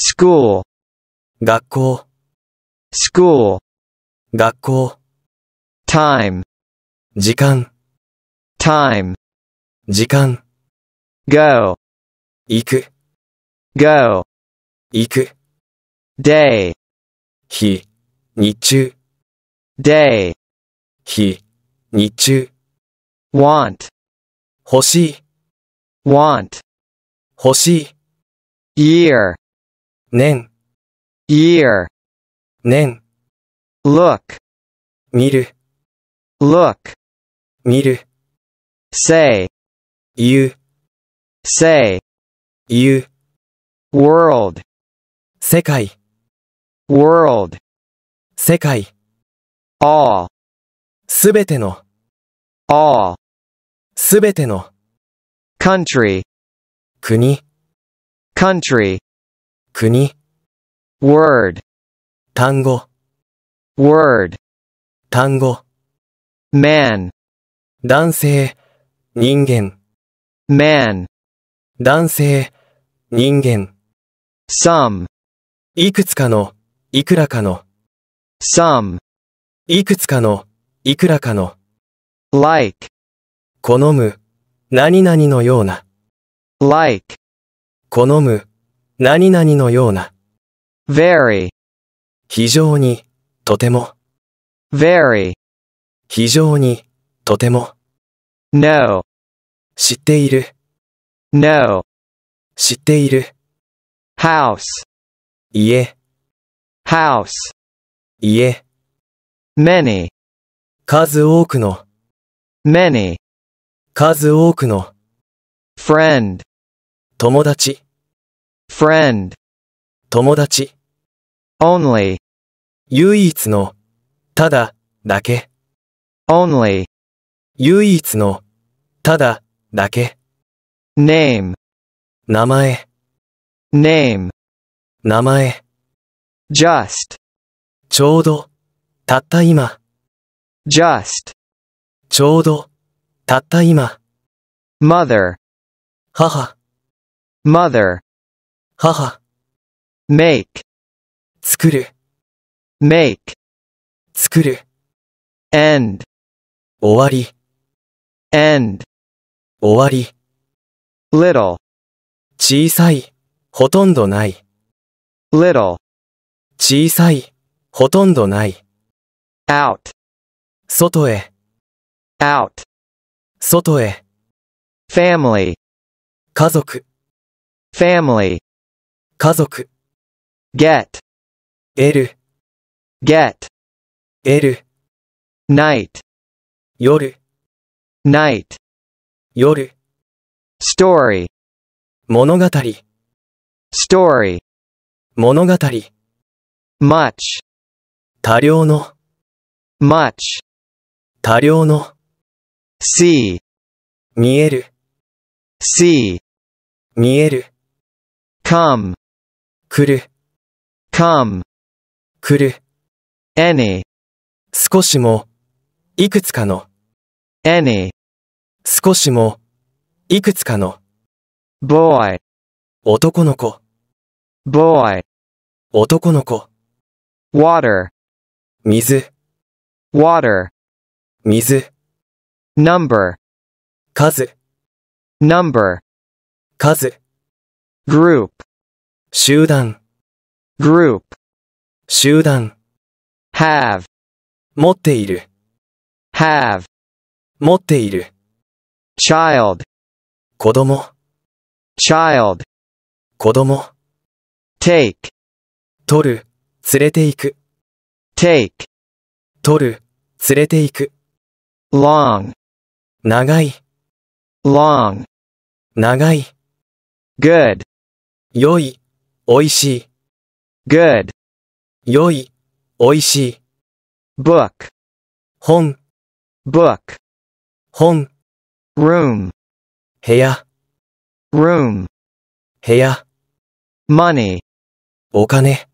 school 学校 school 学校 time 時間 time 時間 go 行く go 行く day 日日中 day 日日中 want 欲しい want 欲しい year 年 year 年 look 見る look 見る say 言う say 言う world 世界 world 世界 all すべての all すべての country 国 country 国 word 単語 word 単語 man 男性人間 man 男性人間 some いくつかのいくらかの some いくつかのいくらかの like 好む何々のような like 好む何々のような。very 非常に、とても。very 非常に、とても。no 知っている。no 知っている。house 家 house 家 many 数多くの many 数多くの friend 友達 friend 友達 only 唯一のただだけ only 唯一のただだけ name 名前 name 名前 just ちょうどたった今 just ちょうどたった今 mother 母 mother 母 make 作る make 作る end 終わり end 終わり little 小さいほとんどない little 小さいほとんどない out 外へ out 外へ family 家族 family 家族 get, 得る get, 得る night, 夜 night, 夜 story, 物語 story, 物語 much, 多量の much, 多量の see, 見える see, 見える come, 来る come 来る any 少しもいくつかの any 少しもいくつかの boy 男の子 boy 男の子 water 水 water 水 number 数 number 数 group 集団 group 集団 have 持っている have 持っている child 子供 child 子供 take 取る連れて行く take 取る連れて行く long 長い long 長い good 良いおいしい。good, 良い、おいしい。book, 本、book, 本、room, 部屋、room, 部屋、money, お金、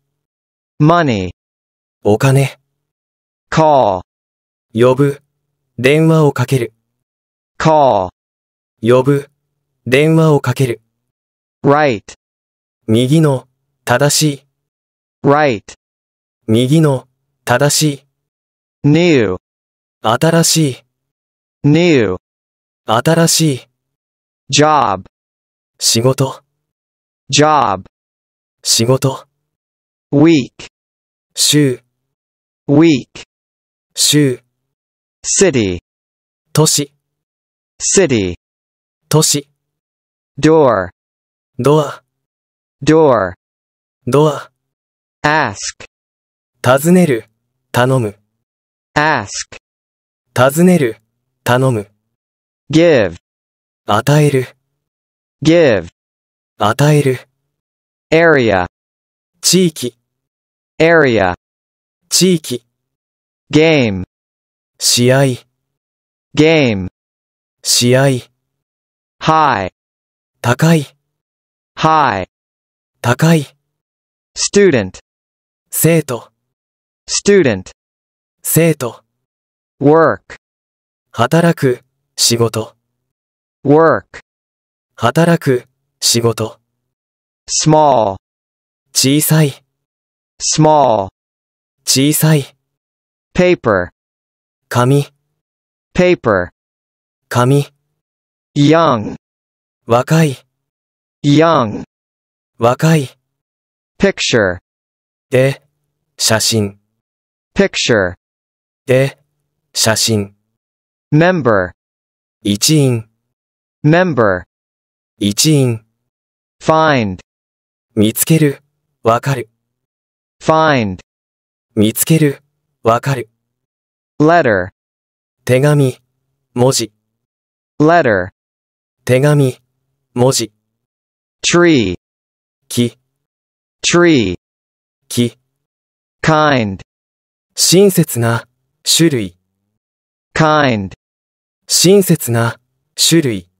money, お金、call, 呼ぶ、電話をかける、call, 呼ぶ、電話をかける、right, 右の、正しい。right 右の、正しい。new 新しい。new 新しい。job 仕事。job 仕事。week 週。week 週。city 都市 city 都市 door ドア door, ドア、ask, 尋ねる、頼む、ask, 尋ねる、頼む、give, 与える、give, 与える、area, 地域、area, 地域、game, 試合、game, 試合、high, 高い、high, 高い student 生徒 student 生徒 work 働く仕事 work 働く仕事 small 小さい small 小さい paper 紙 paper 紙 young 若い young 若い picture で、写真 picture で、写真 member 一員 member 一員 find 見つける、わかる find 見つける、わかる letter 手紙、文字 letter 手紙、文字 tree tree 木 kind 親切な種類 kind 親切な種類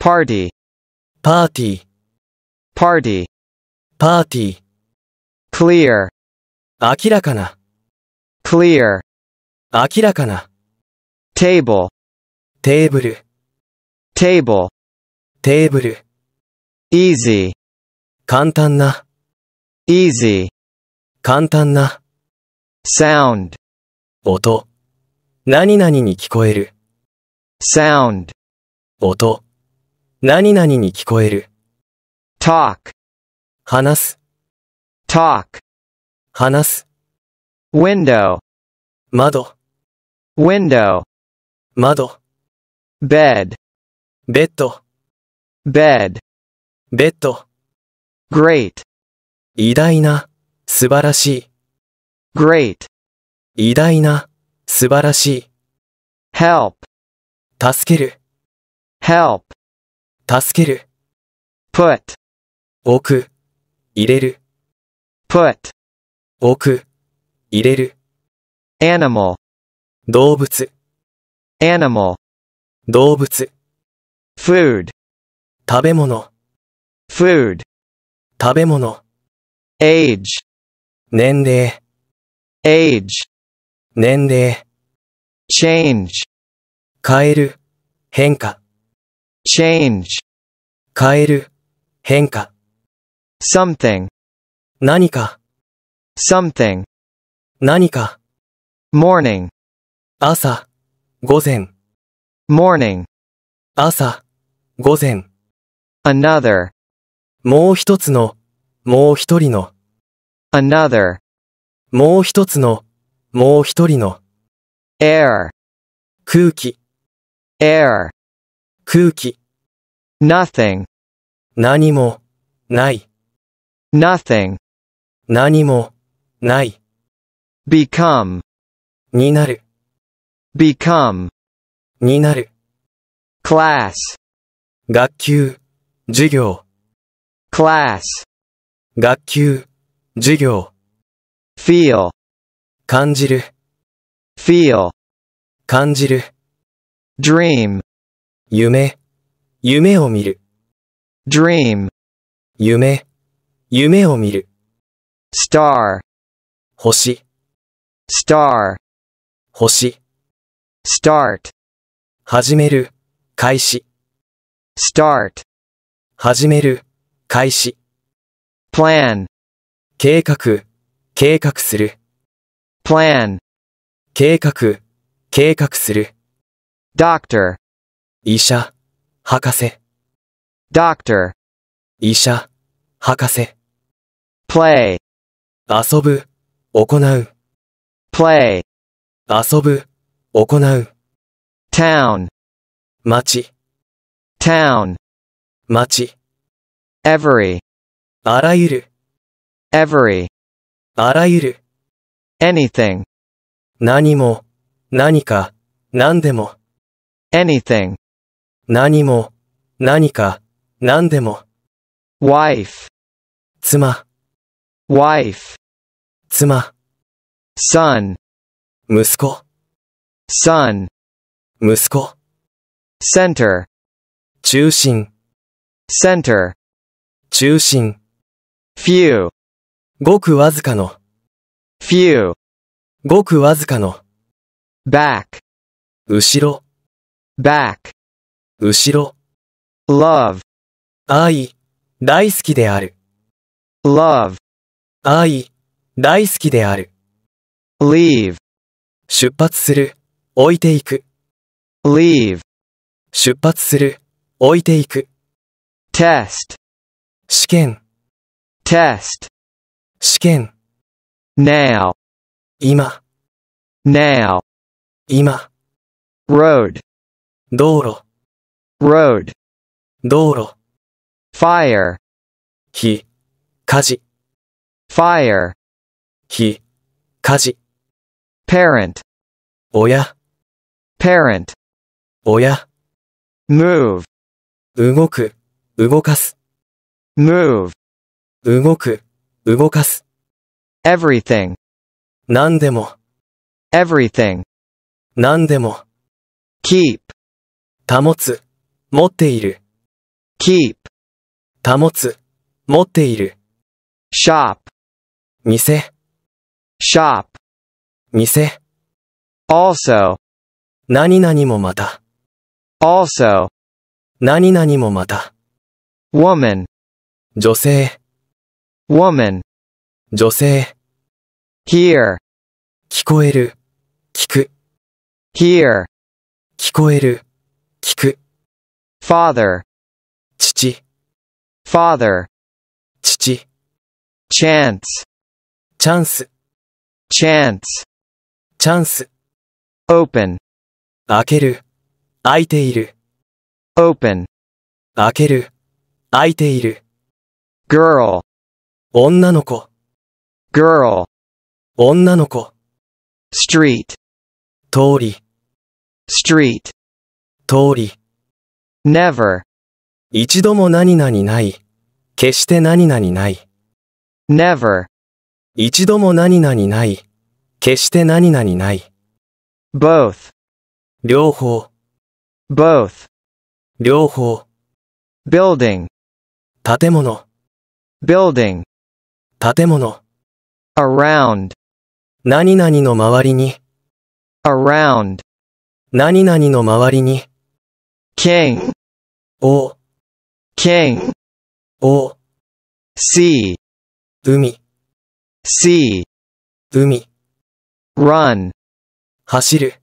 party パーティー party パーティー clear 明らかな clear 明らかな table テーブル table テーブル easy 簡単な easy 簡単な sound 音何々に聞こえる sound 音何々に聞こえる talk 話す talk 話す window 窓 window 窓 bed ベッド bed ベッド great 偉大な、素晴らしい。great 偉大な、素晴らしい。help 助ける。help 助ける。put 置く、入れる。put 置く、入れる。animal 動物。animal 動物。food 食べ物。food 食べ物。age 年齢 age 年齢 change 変える変化 change 変える変化 something 何か something 何か morning 朝午前 morning 朝午前 another もう一つのもう一人の。another, もう一つの。もう一人の。air, 空気、air, 空気。nothing, 何も、ない。nothing, 何も、ない。become, になる、become, になる。class, 学級、授業、class, 学級、授業。feel 感じる、feel 感じる、dream 夢、夢を見る、dream 夢、夢を見る、star 星、star 星、start 始める、開始、start 始める、開始。plan 計画、計画する。plan 計画、計画する。doctor 医者、博士。doctor 医者、博士。play 遊ぶ、行う。play 遊ぶ、行う。town 町、town 町。every あらゆる every あらゆる anything 何も何か何でも anything 何も何か何でも wife 妻 wife 妻 son 息子 son 息子 center 中心 center 中心 few ごくわずかの few ごくわずかの back 後ろ back 後ろ love 愛大好きである love 愛大好きである leave 出発する置いていく leave 出発する置いていく test 試験 test, Skin. Now. Now. Road. Road. Fire. 試験、now, 今、now, 今、road, parent 道路、fire, 火、火事、fire, 火、火事、parent, 親、parent, 親、move, Move. 動く、動かす。everything 何でも、everything 何でも、keep 保つ、持っている、keep 保つ、持っている、shop 店、shop 店、also 何々もまた、also 何々もまた、woman 女性、woman 女性 hear 聞こえる聞く hear 聞こえる聞く father 父 father 父 chance チャンス chance チャンス open 開ける開いている open 開ける開いている girl 女の子 girl 女の子 street 通り street 通り never 一度も何々ない。決して何々ない。never 一度も何々ない。決して何々ない。both 両方 both 両方 building 建物 building 建物。around 何々の周りに。around 何々の周りに。king を。king を。sea 海。sea 海。run 走る。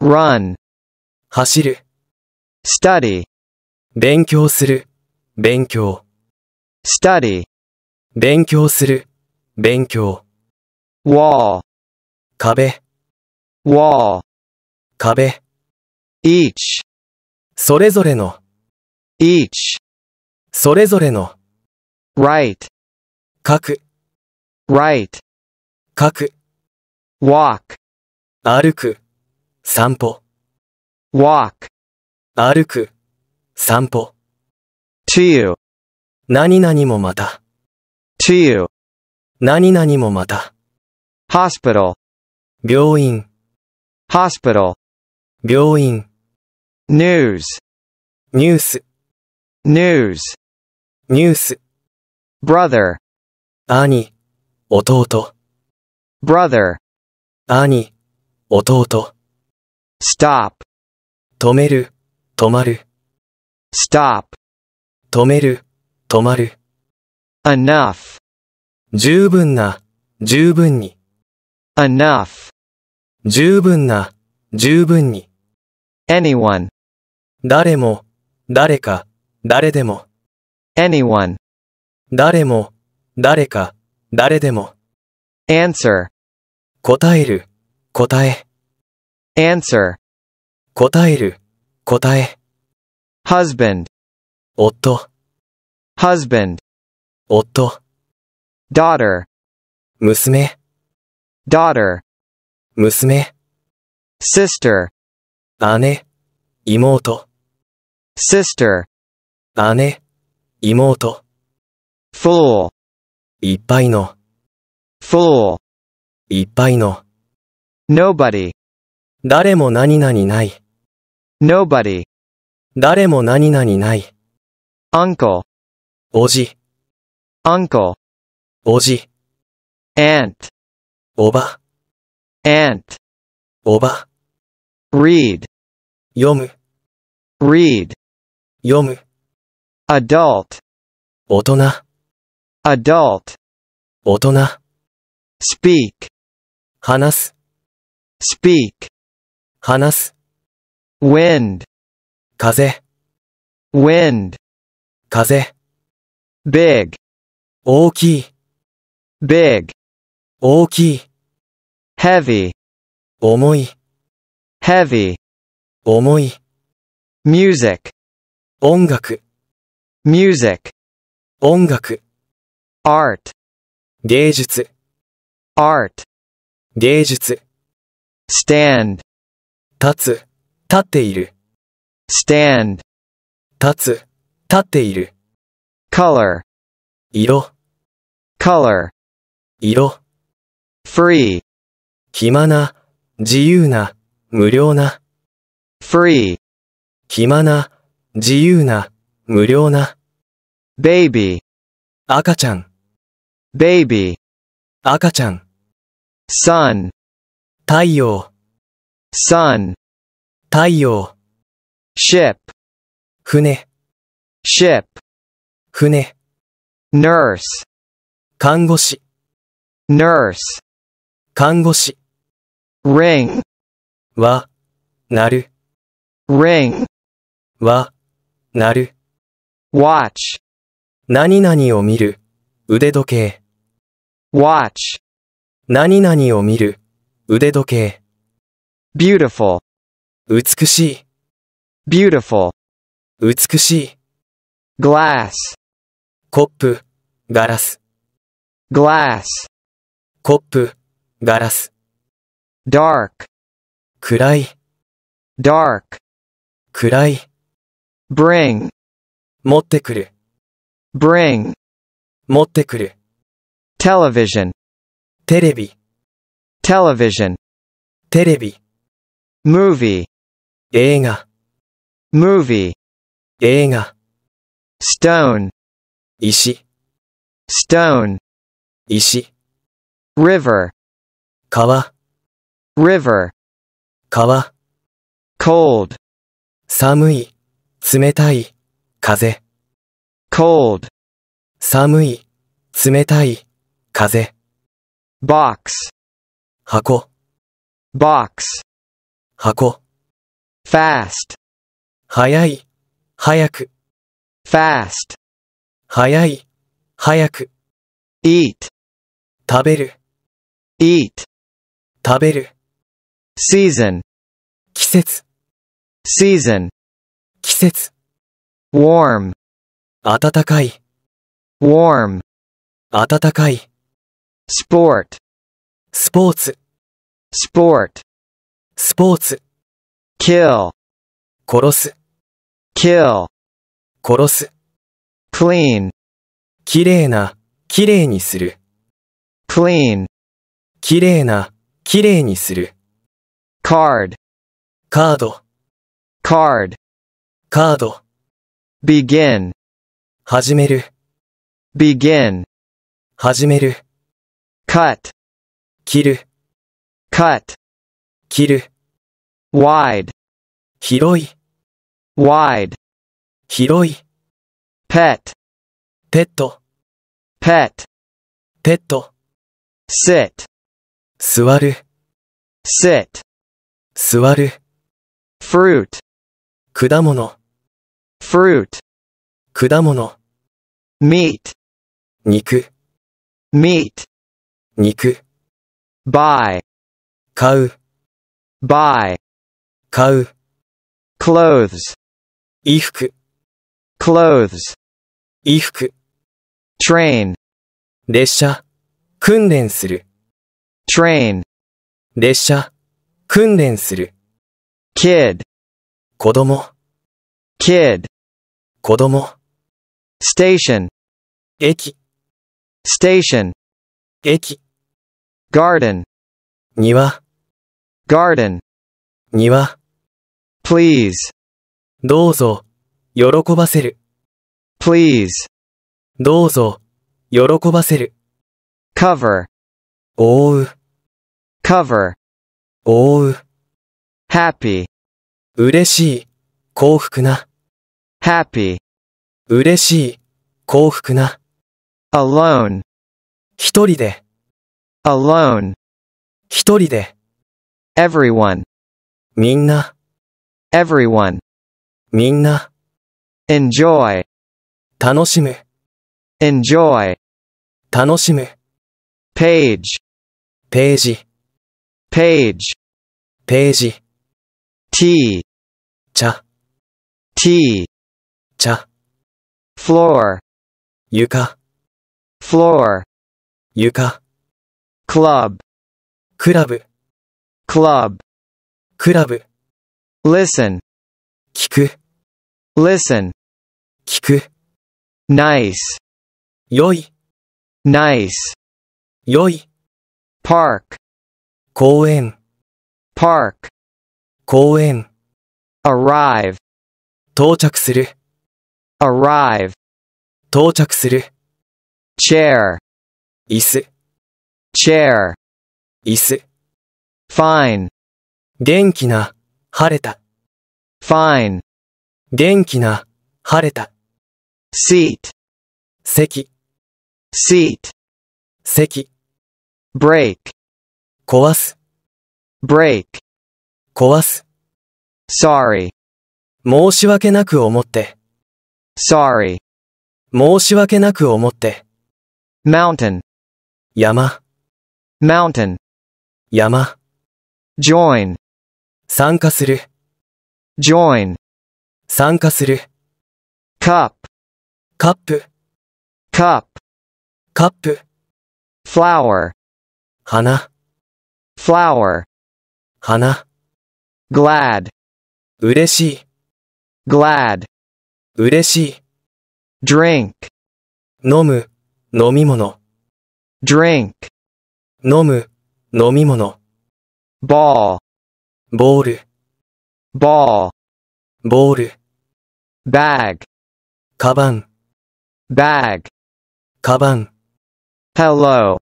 run 走る。study 勉強する。勉強。study 勉強する、勉強。wall, 壁、wall, 壁。each, それぞれの、each, それぞれの、right, 書く、right, 書く、walk, 歩く、散歩、walk, 歩く、散歩。to, 何々もまた。you. 何々もまた。hospital 病院 hospital 病院 news ニュース news ニュース brother 兄弟 brother 兄弟 stop 止める止まる stop 止める止まる enough 十分な、十分に。enough 十分な、十分に。anyone 誰も、誰か、誰でも。anyone 誰も、誰か、誰でも。answer 答える、答え。answer 答える、答え。husband 夫 husband 夫 daughter 娘 daughter 娘 sister 姉妹 sister 姉妹 fool いっぱいの fool いっぱいの nobody 誰も何々ない nobody 誰も何々ない uncle おじ uncle, aunt, aunt, read, read, adult, adult, おば、aunt, speak, 読む、read, speak, 大人、adult, wind, 話す、speak, wind, 風、wind, big, 大きい big 大きい heavy 重い heavy 重い music 音楽 music 音楽 art 芸術 art 芸術 stand 立つ立っている stand 立つ立っている color 色 color 色 free 暇な、自由な、無料な。free 暇な、自由な、無料な。baby 赤ちゃん。baby 赤ちゃん。sun 太陽。sun 太陽。ship 船。ship 船。nurse 看護師 nurse 看護師 ring はなる ring はなる watch 何々を見る腕時計 watch 何々を見る腕時計 beautiful 美しい beautiful 美しい glass コップ、ガラス。glass, コップ、ガラス。dark, 暗い、dark, 暗い。bring, 持ってくる、bring, 持ってくる。television, テレビ、television, テレビ、movie, 映画、movie, 映画。stone, 石 stone 石 river 川 river 川 cold 寒い冷たい風 cold 寒い冷たい風 box 箱 box 箱 fast 早い早く fast 早い、早く。eat 食べる、eat 食べる。season 季節、season 季節。warm 暖かい、warm 暖かい。sport スポーツ、sport スポーツ。kill 殺す、kill 殺す。clean きれいな、きれいにする。clean きれいな、きれいにする。card カード、card カード、begin 始める、begin 始める、cut 切る、cut 切る、wide 広い、wide 広い。pet, ペット、pet, ペット、sit, 座る、sit, 座る、fruit, 果物、fruit, 果物、meat, 肉、meat, 肉、buy, 買う、buy, 買う、clothes, 衣服、clothes 衣服 train 列車訓練する train 列車訓練する kid 子供 kid 子供 station 駅 station 駅 garden 庭 garden 庭 please どうぞ喜ばせる。please どうぞ、喜ばせる。cover 覆う、cover 覆う、happy 嬉しい、幸福な、happy 嬉しい、幸福な。alone 一人で、alone 一人で、everyone みんな、everyone みんな。enjoy 楽しむ enjoy 楽しむ page ページ page ページ tea 茶 tea 茶 floor 床 floor 床 club クラブ club クラブ listen 聞く listen 聞く。nice, 良い。nice, 良い。park, 公園。park, 公園。arrive. 到着する。arrive. 到着する。chair. 椅子。chair. 椅子。fine. 元気な、晴れた。fine. 元気な、晴れた。seat, 席、seat, 席、break, 壊す、break, 壊す、sorry, 申し訳なく思って、sorry, 申し訳なく思って、mountain, 山、mountain, 山、join, 参加する、join, 参加する、cup, カップ cup カップ flower 花 flower 花 glad 嬉しい glad 嬉しい drink 飲む飲み物 drink 飲む飲み物 ball ボール ball ボール bag カバン bag カバン hello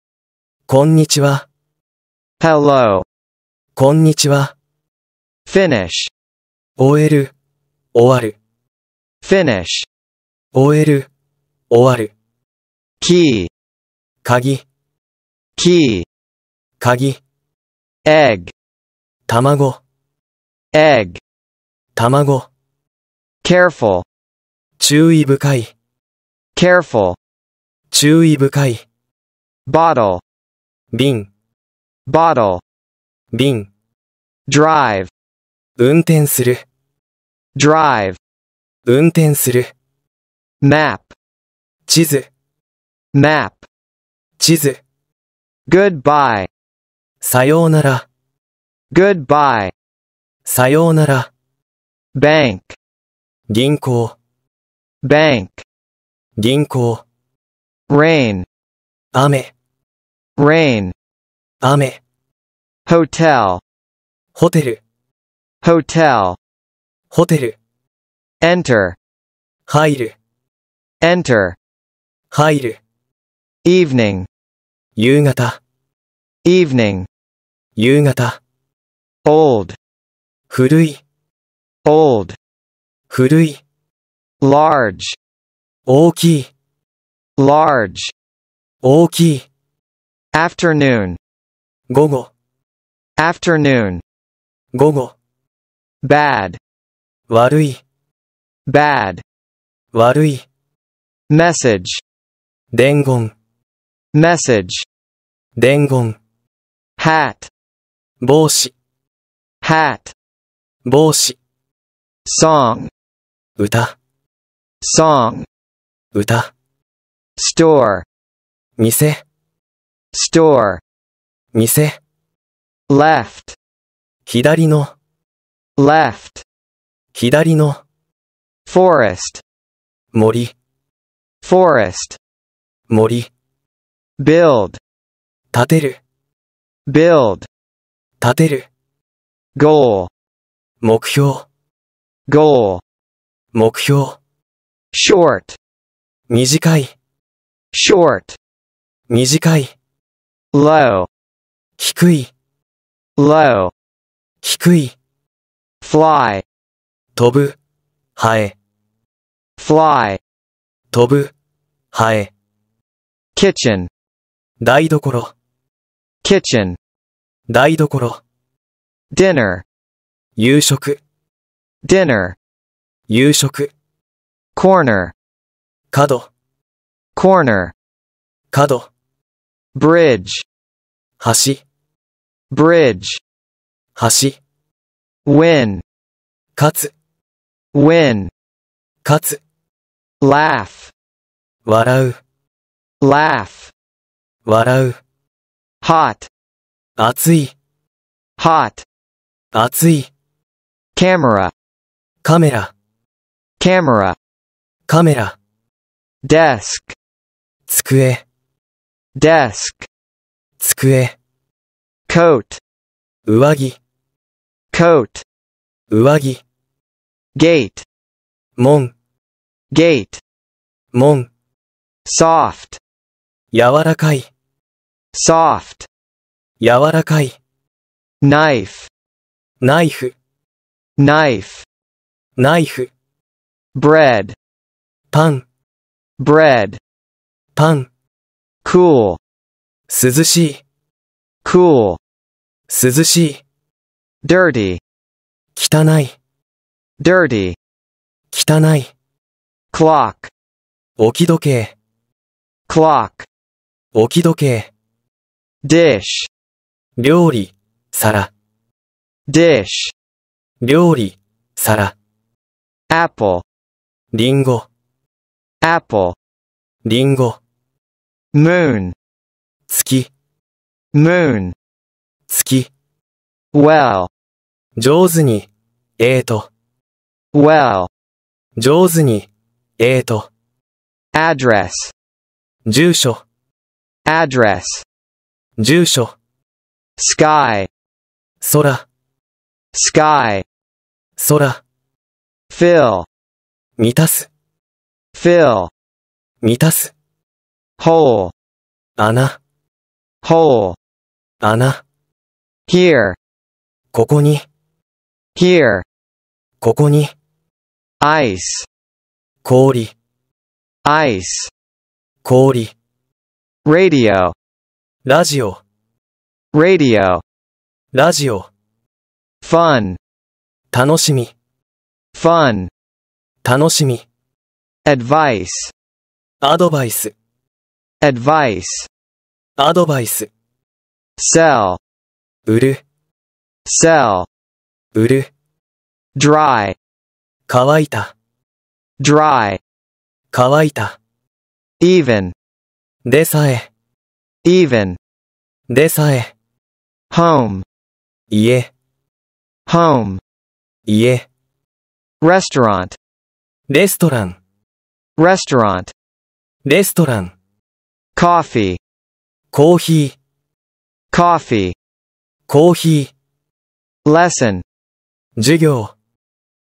こんにちは hello こんにちは finish 終える終わる finish 終える終わる key 鍵 key 鍵 egg 卵 egg 卵 careful 注意深い careful 注意深い bottle 瓶 bottle 瓶 drive 運転する drive 運転する map 地図 map 地図 goodbye さようなら goodbye さようなら bank 銀行 bank 銀行 rain, 雨 rain, 雨 hotel, ホテル hotel, ホテル enter, 入る enter, 入る evening, 夕方 evening, 夕方 old, 古い old, 古い large, 大きい large 大きい afternoon 午後 afternoon 午後 bad 悪い bad 悪い message 伝言 message 伝言 hat 帽子 hat 帽子 song 歌 song 歌 store 店 store 店 left 左の left 左の forest 森 forest 森 build 建てる build 建てる goal 目標 goal 目標 short 短い short 短い low 低い low 低い fly 飛ぶハえ fly 飛ぶハえ kitchen 台所 kitchen 台所 dinner 夕食 dinner 夕食 corner 角 corner 角 bridge 橋 bridge 橋 win 勝つ win 勝つ laugh 笑う laugh 笑う hot 熱い hot 熱い camera カメラカメラカメラ desk 机 desk 机 coat 上着 coat 上着 gate 門 gate 門 soft 柔らかい soft 柔らかい knife ナイフ knife ナイフ bread パン bread パン cool 涼しい cool 涼しい dirty 汚い dirty 汚い clock 置き時計 clock 置き時計 dish 料理皿 dish 料理皿 apple リンゴ apple リンゴ moon 月 moon 月 well 上手に、えーと。well 上手に、えーと。address 住所 address 住所 sky 空 sky 空 fill 満たす fill 満たす hole 穴 hole 穴 here ここに here ここに ice 氷 ice 氷 radio ラジオ radio ラジオ fun 楽しみ fun 楽しみ advice advice. advice advice. sell 売る sell 売る dry 乾いた dry 乾いた even でさえ even でさえ home 家 home 家 restaurant レストラン restaurant レストラン coffee コーヒー coffee コーヒー lesson 授業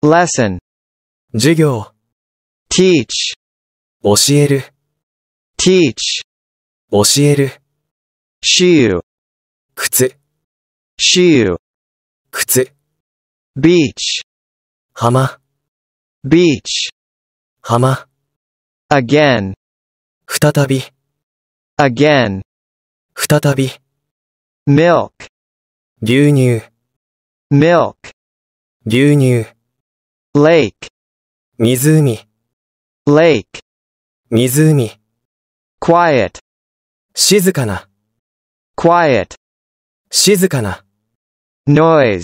lesson 授業 teach 教える teach 教える shoe 靴 shoe 靴 beach 浜 beach 浜 again 再び again 再び milk 牛乳 milk 牛乳 lake 湖 lake 湖 quiet 静かな quiet 静かな noise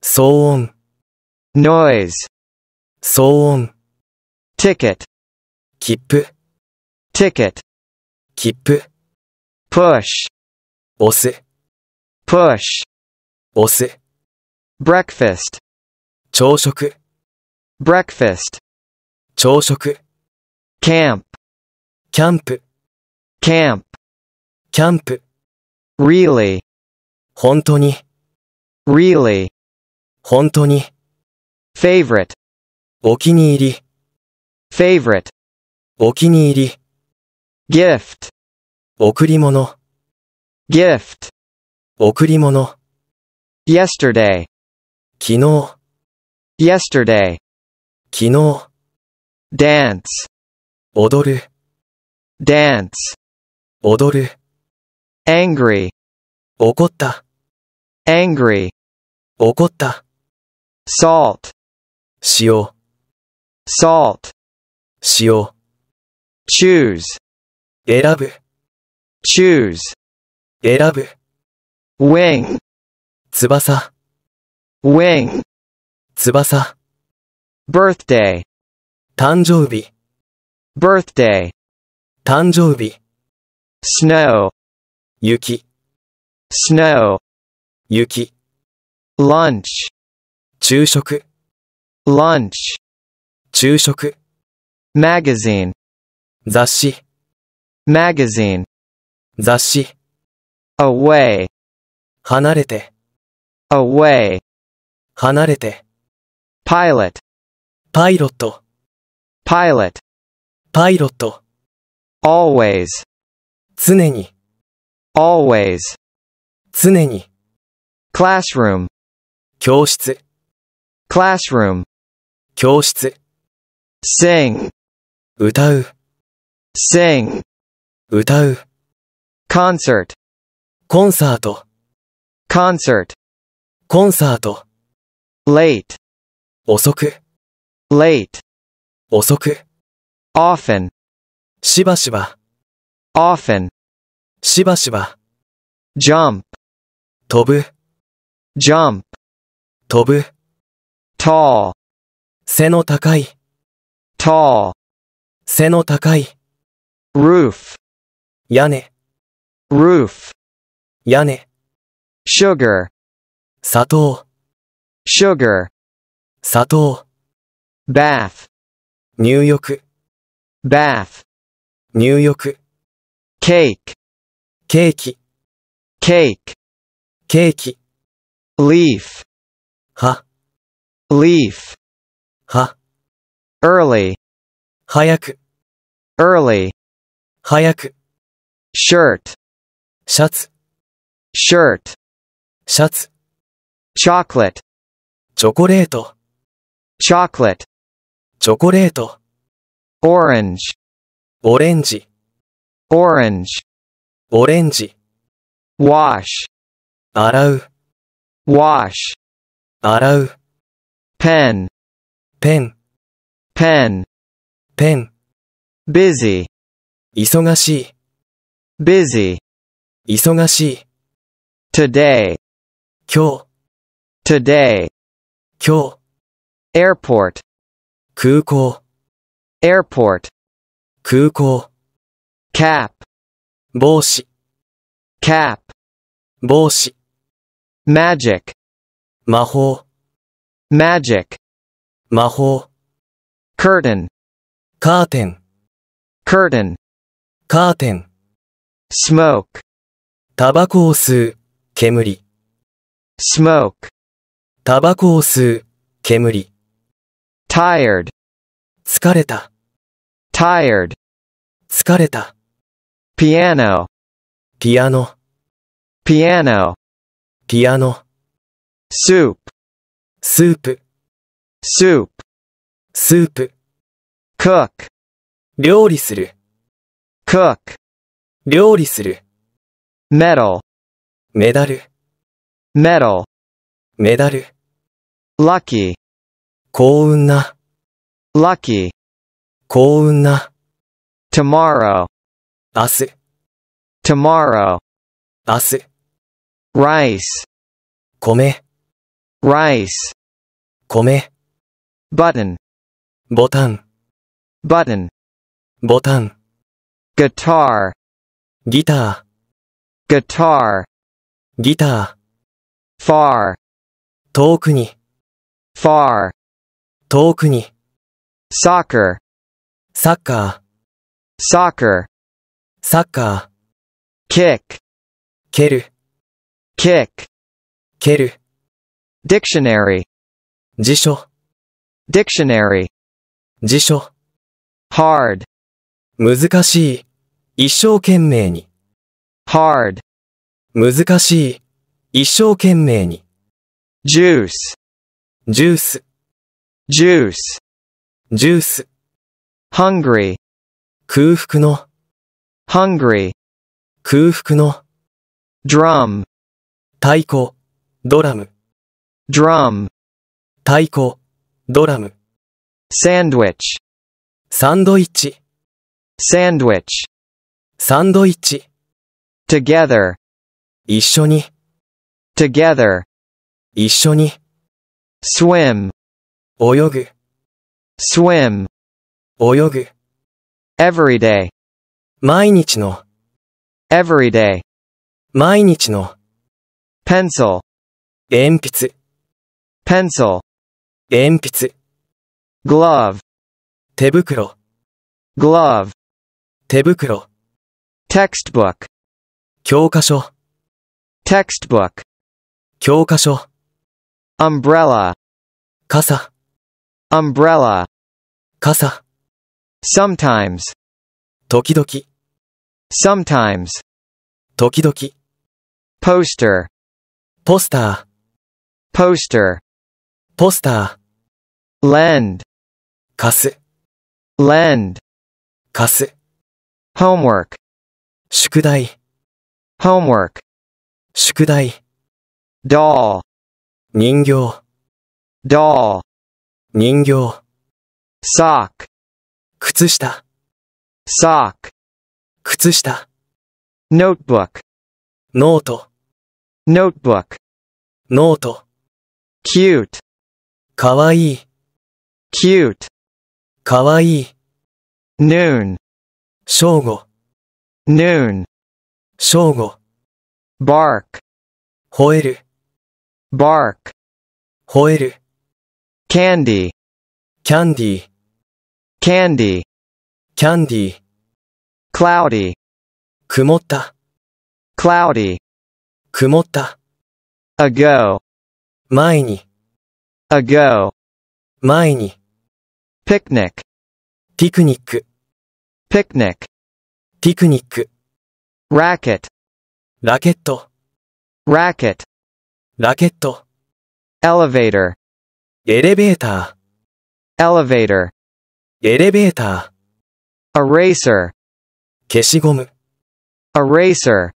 騒音 noise 騒音 ticket 切符 ticket 切符 push 押す push 押す breakfast 朝食 breakfast 朝食 camp キャンプ camp キャンプ really 本当に really 本当に favorite お気に入り favorite お気に入り。gift 贈り物。gift 贈り物。yesterday 昨日。yesterday 昨日。dance 踊る。dance 踊る。angry 怒った。angry 怒った。salt 塩 salt 塩 choose 選ぶ choose 選ぶ wing 翼 wing 翼 birthday 誕生日 birthday 誕生日 snow 雪 snow 雪 lunch 昼食 lunch 昼食 magazine 雑誌 magazine 雑誌 away 離れて away 離れて pilot パイロット pilot パイロット always 常に always 常に classroom 教室 classroom 教室 sing 歌う sing 歌う concert コンサート concert コンサート late 遅く late 遅く often しばしば often しばしば jump 飛ぶ jump 飛ぶ tall 背の高い tall 背の高い roof 屋根 roof 屋根 sugar 砂糖 sugar 砂糖 bath 入浴 bath 入浴 cake ケーキ cake ケーキ leaf は leaf は early 早く early 早く shirt シャツ shirt シャツ chocolate チョコレート chocolate チョコレート orange オレンジ orange オレンジ wash 洗う wash 洗う pen ペン pen ペン busy 忙しい。busy, 忙しい。today, 今日、today, 今日、airport, 空港、airport, 空港、cap, 帽子、cap, 帽子、magic, 魔法、magic, 魔法、curtain, カーテン、curtain, カーテン、smoke, タバコを吸う、煙、smoke, タバコを吸う、煙、tired, 疲れた、tired, 疲れた、piano, ピアノ、piano, ピアノ、soup, スープ、soup, スープ、cook, 料理する、cook 料理する medal メダル medal メダル lucky 幸運な lucky 幸運な tomorrow 明日 tomorrow 明日 rice 米 rice 米 button ボタン button ボタン guitar guitar, guitar guitar, far 遠くに far 遠くに soccer サッカー soccer サッカー kick 蹴る kick 蹴る dictionary 辞書 dictionary 辞書 hard 難しい一生懸命に。hard 難しい。一生懸命に。juice juice juice juice hungry 空腹の。hungry 空腹の。drum 太鼓、ドラム。drum 太鼓、ドラム。sandwich サンドイッチ。sandwich サンドイッチ。together, 一緒に、together, 一緒に、swim, 泳ぐ、swim, 泳ぐ、every day, 毎日の、every day, 毎日の、pencil, 鉛筆、pencil, 鉛筆、glove, 手袋、glove, 手袋、textbook 教科書 textbook 教科書 umbrella 傘 umbrella 傘 sometimes 時々 sometimes 時々 poster ポスター poster ポスター lend 貸す lend 貸す homework 宿題 homework 宿題 doll 人形 doll 人形 sock 靴下 sock 靴下 notebook ノート notebook ノート cute かわいい cute かわいい noon 正午 noon 正午 bark 吠える bark 吠える candy candy, candy candy, cloudy 曇った cloudy 曇った ago 前に ago 前に picnic ピクニック picnic ピクニック。ラケット。ラケット。ラケット。ラケット。エレベーター。エレベーター。エレベーター。エレベーター。エレーサー。消しゴム。エレーサー。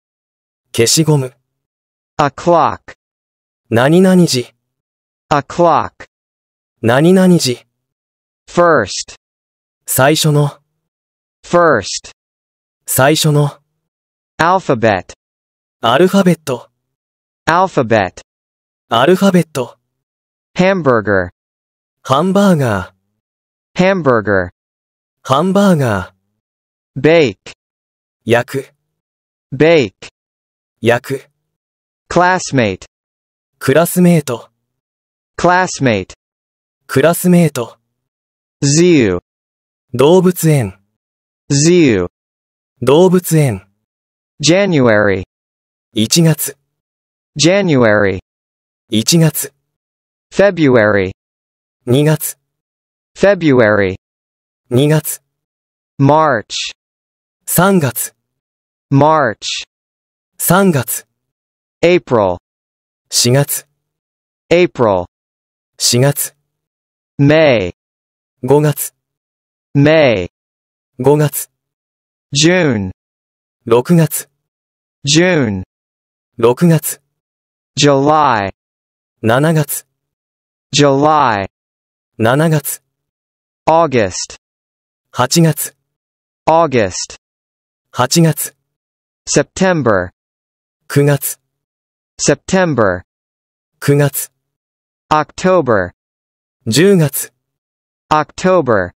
消しゴム。a c l o c 何々時。a c l o c 何々時。first. 最初の。first. 最初のアルファベットアルファベットアルファベットアルファベットハンバーガーハンバーガーハンバーガーハンバーガーベイク焼くベイク焼くクラスメイトクラスメイトクラスメイトクラスメイト z o 動物園 z o 動物園 January 1月 January 1月 February 2月 February 2月 March 3月 March 3月 April 4月 April 4月 May 5月 May 5月 June 6月 June 6月 July 7月 July 7月 August 8月 August 8月 September 9月 September 9月 October 10月 October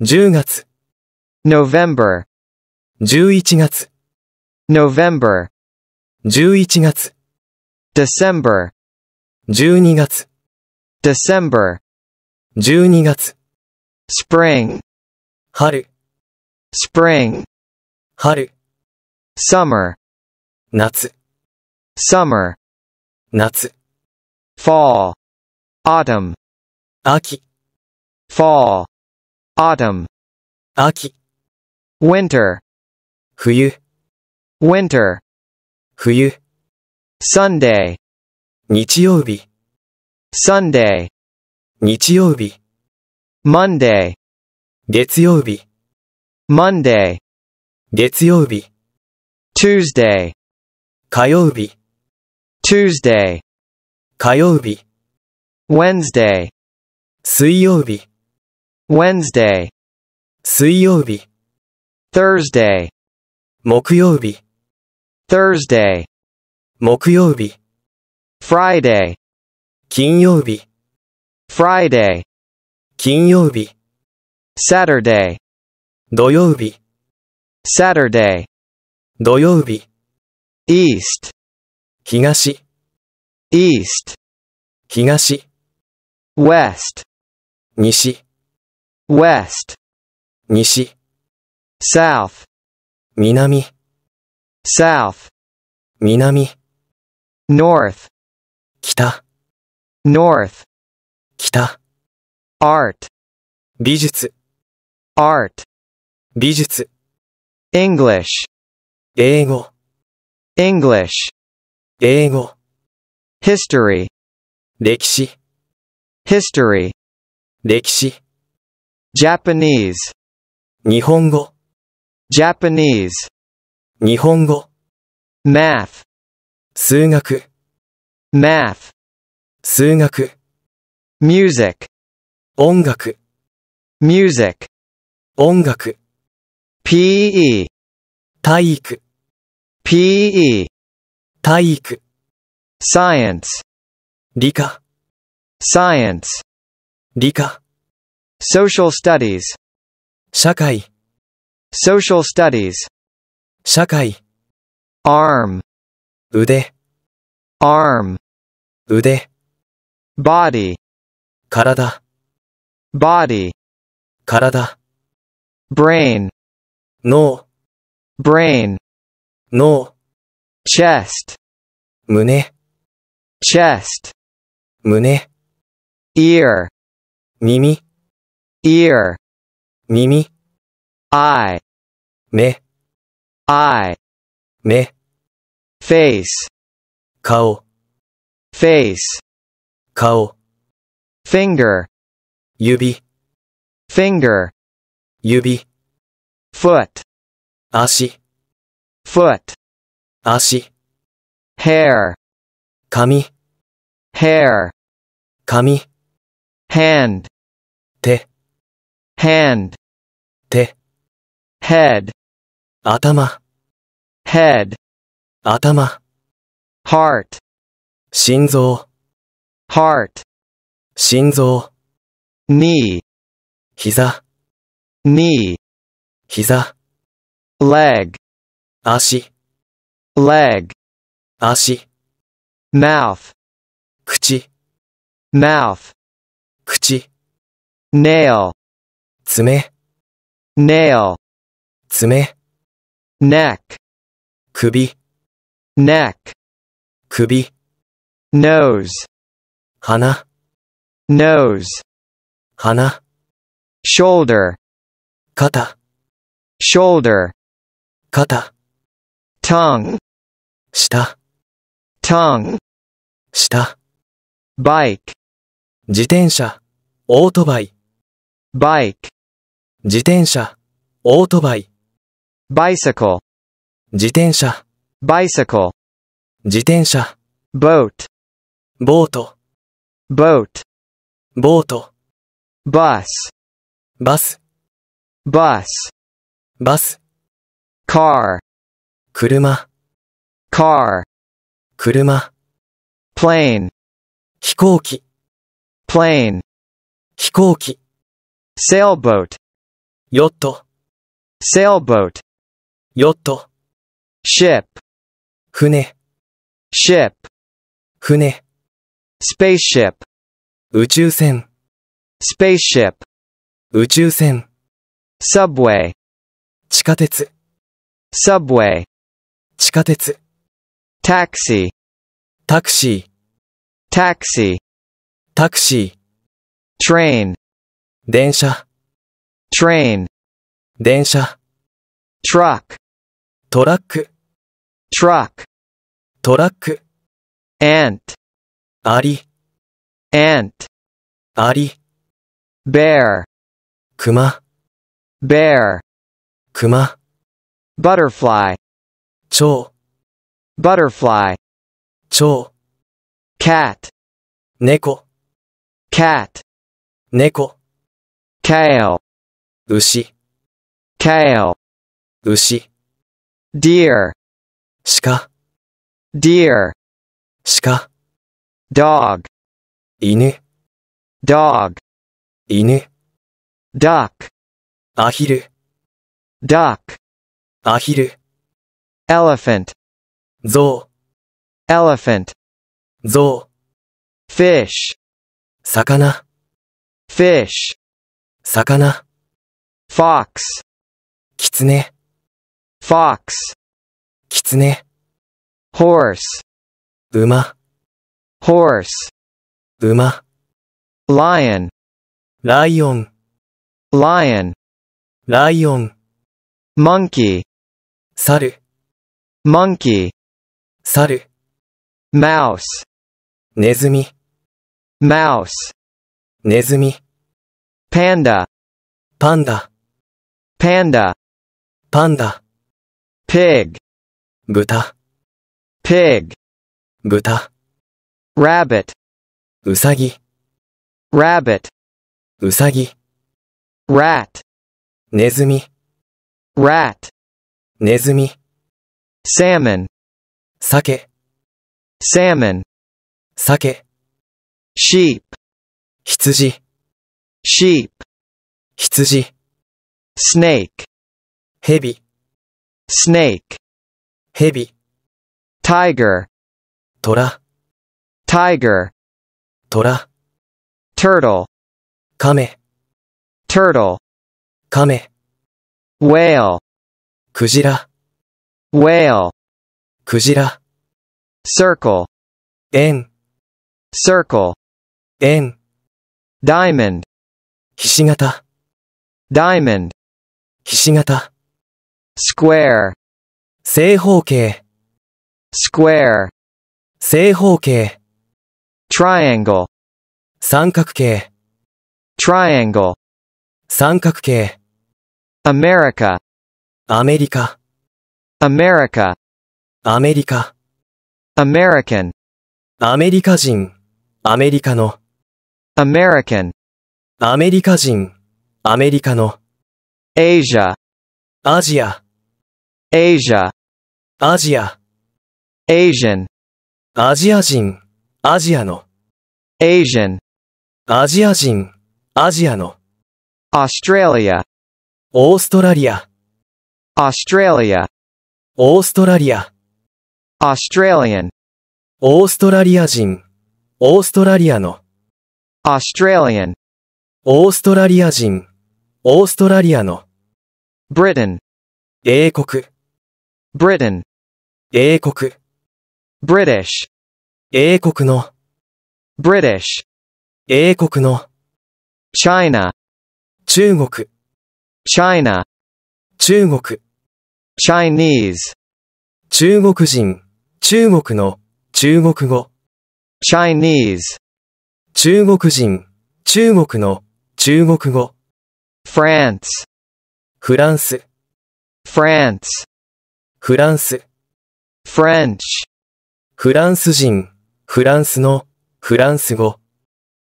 10月 November 11月 November 11月 December 12月 December 12月 Spring 春 Spring 春 Summer 夏 Summer 夏 Fall Autumn 秋 Fall Autumn 秋 Winter 冬 winter 冬 Sunday 日曜日 Sunday 日曜日 Monday 月曜日 Monday 月曜日 Tuesday 火曜日 Tuesday 火曜日 Wednesday 水曜日 Wednesday 水曜日 Thursday 木曜日 Thursday 木曜日 Friday 金曜日 Friday 金曜日 Saturday 土曜日 Saturday 土曜日 East 東 East 東 West 西 West 西 South 南 south 南 north 北 north 北 art 美術 art 美術 English 英語 English 英語 history 歴史 history 歴史 Japanese 日本語 Japanese 日本語 math 数学 math 数学 music 音楽 music 音楽 PE 体育 PE 体育 science 理科 science 理科 social studies 社会 social studies 社会 arm 腕 arm 腕 body 体 body 体 brain 脳 brain 脳 chest 胸 chest 胸 ear 耳 ear 耳 eye eye face face finger finger foot 目、eye, foot 顔、face, hair 指、finger, hair 足、foot, hand 髪、hair, hand 手、hand, head 頭 head 頭 heart 心臓 heart 心臓 knee 膝 knee 膝 leg 足 leg 足 mouth 口 mouth 口 nail 爪 nail 爪 neck 首 neck 首 nose 鼻 nose 鼻 shoulder 肩 shoulder 肩 tongue 舌 tongue 舌 bike 自転車オートバイ bike 自転車オートバイ bicycle 自転車 bicycle 自転車 boat ボート boat ボート bus バス bus バス car 車 car 車 plane 飛行機 plane 飛行機 sailboat ヨット sailboat ヨット。ship, 船、ship, 船、spaceship, 宇宙船、spaceship, 宇宙船、subway, 地下鉄、subway, 地下鉄、taxi, タクシー、taxi, タクシー、train, 電車、train, 電車、truck, トラック truck, トラック ant, アリ ant, アリ bear, クマ bear, クマ butterfly, 蝶 butterfly, 蝶 cat, 猫 cat, 猫 cow, 牛 cow, 牛 deer 鹿 deer 鹿 dog 犬 dog 犬 duck アヒル duck アヒル elephant 象 elephant 象 fish 魚 fish 魚 fox 狐 fox, 狐、horse, 馬、horse, 馬、lion, ライオン、lion, ライオン、monkey, 猿、monkey, 猿、mouse, ネズミ、mouse, ネズミ、panda, パンダ、panda, パンダ、pig, 豚、pig, 豚、rabbit, うさぎ、rabbit, うさぎ、rat, ネズミ、rat, ネズミ、salmon, 鮭、salmon, 鮭、sheep, 羊、sheep, 羊、snake, 蛇、snake, 蛇、tiger, トラ tiger, トラ turtle, カメ turtle, カメ whale, クジラ、whale, クジラ、circle, 円、circle, 円、diamond, ひし形、diamond, ひし形、square 正方形 square 正方形 triangle 三角形 triangle 三角形 America アメリカ America アメリカ American アメリカ人アメリカの American アメリカ人アメリカの Asia アジア Asia アジア Asian アジア人アジアの Asian アジア人アジアの Australia オーストラリア Australia オーストラリア Australian オーストラリア人オーストラリアの Australian オーストラリア人オーストラリアの Britain 英国 Britain 英国 British 英国の British 英国の China 中国 China 中国 Chinese 中国人中国の中国語 Chinese 中国人中国の中国語 France フランス France フランス。French フランス人、フランスの、フランス語。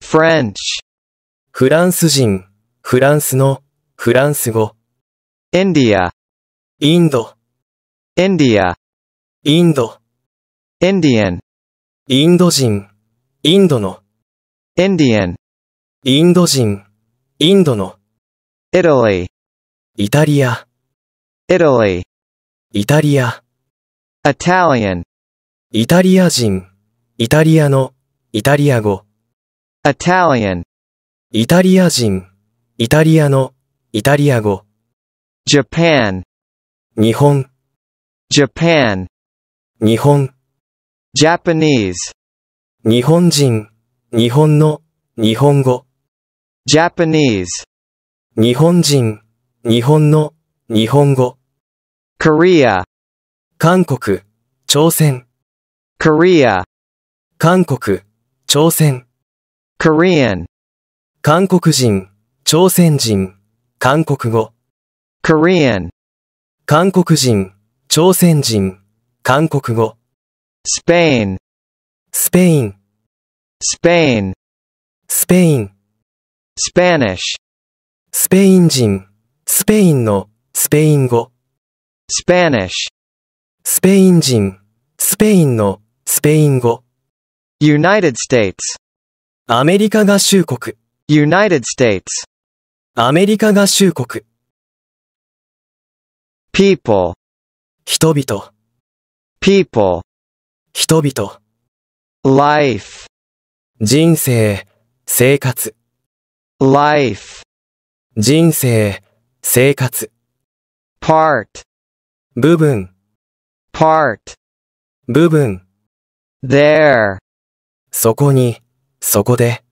French フランス人、フランスの、フランス語。India インド、India インド、Indian インド人、インドの、Indian インド人、インドの、Italy イタリア、Italy イタリア。Italian イタリア人、イタリアの、イタリア語。Italian イタリア人、イタリアの、イタリア語。Japan 日本、Japan 日本、Japanese 日本人、日本の、日本語。Japanese 日本人、日本の、日本語。Korea 韓国、朝鮮。Korea 韓国、朝鮮。Korean 韓国人、朝鮮人、韓国語。Korean 韓国人、朝鮮人、韓国語。Spain スペイン、スペイン、スペイン。Spanish スペイン人、スペインの、スペイン語。Spanish スペイン人、スペインの、スペイン語。United States アメリカ合衆国。United States アメリカ合衆国。people 人々、people 人々、life 人生、生活、life 人生、生活、part 部分 part 部分 there そこに、そこで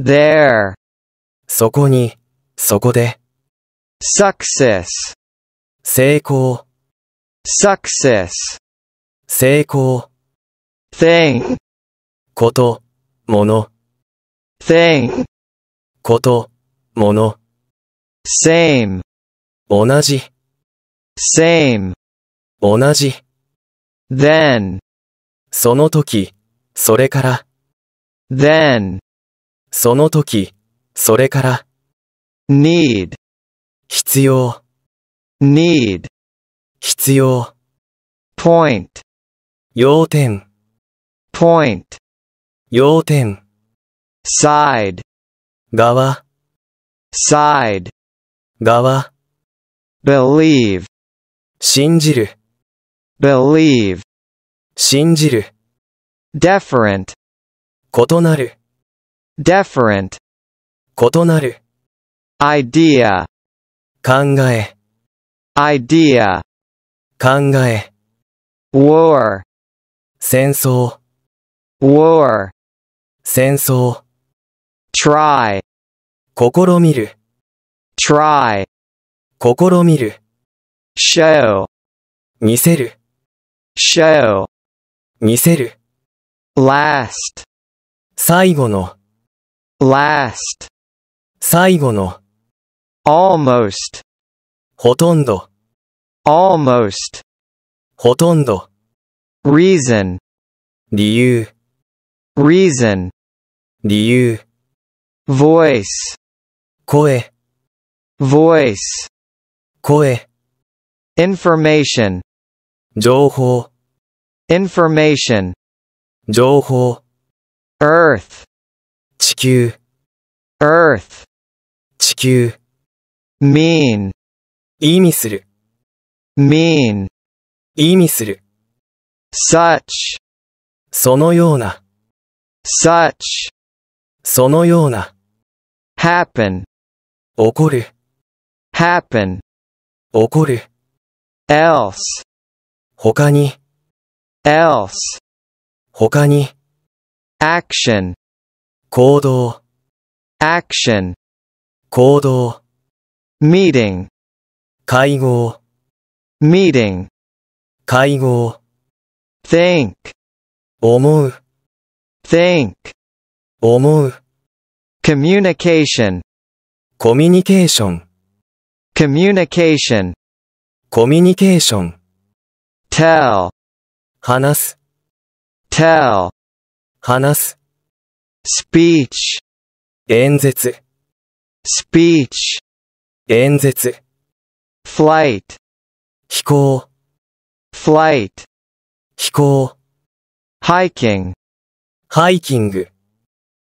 there そこに、そこで success 成功 success 成功 thing こと、もの thing こと、もの same 同じ same 同じ then その時、それから then その時、それから need 必要 need 必要 point 要点 point 要点 side 側 side 側 believe 信じる believe 信じる deferent 異なる deferent 異なる idea 考え idea 考え war 戦争 war 戦争 try 試みる try 試みる show 見せる show 見せる last 最後の last 最後の almost ほとんど almost ほとんど reason 理由 reason 理由 voice 声 voice 声 information 情報 information 情報 earth 地球 earth 地球 mean 意味する mean 意味する such そのような such そのような happen 起こる happen 起こる else 他に else 他に action 行動 action 行動 meeting 会合 meeting 会合 think 思う think 思う communication コミュニケーション communication コミュニケーション tell 話す tell 話す speech 演説 speech 演説 flight 飛行 flight 飛行 hiking ハイキング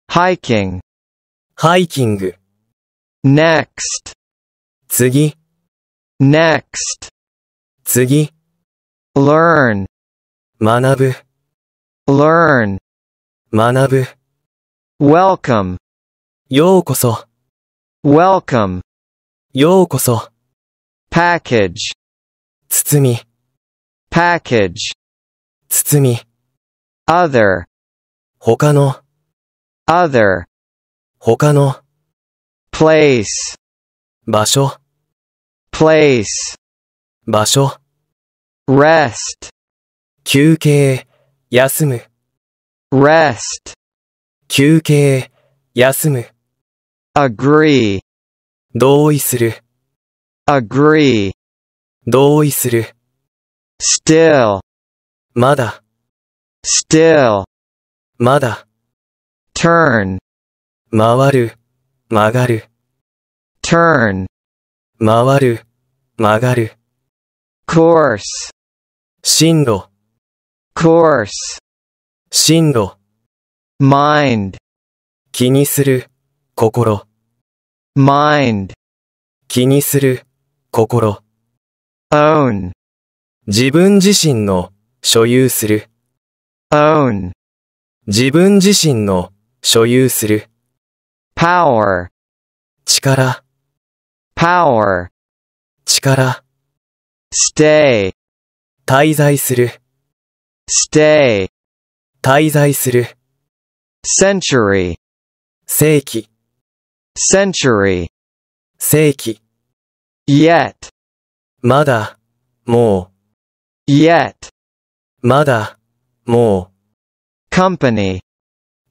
hiking ハイキング next 次 next 次 learn 学ぶ learn 学ぶ welcome ようこそ welcome ようこそ package 包み package 包み other 他の other 他の place 場所 place 場所 rest 休憩休む rest 休憩休む agree 同意する agree 同意する still まだ still まだ turn 回る曲がる turn 回る曲がる course 進路 course 進路 mind 気にする心 mind 気にする心 own 自分自身の所有する own 自分自身の所有する power 力 power 力 stay 滞在する stay 滞在する century 世紀 century 世紀 yet まだもう yet まだもう company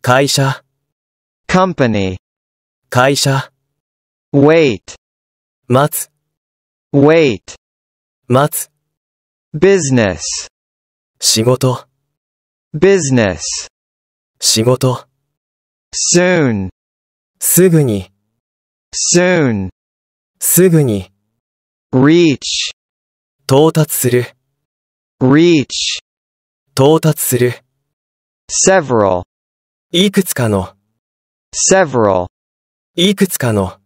会社 company 会社 wait 待つ wait 待つ business 仕事 business 仕事 soon すぐに soon すぐに reach 到達する reach 到達する several いくつかの several いくつかの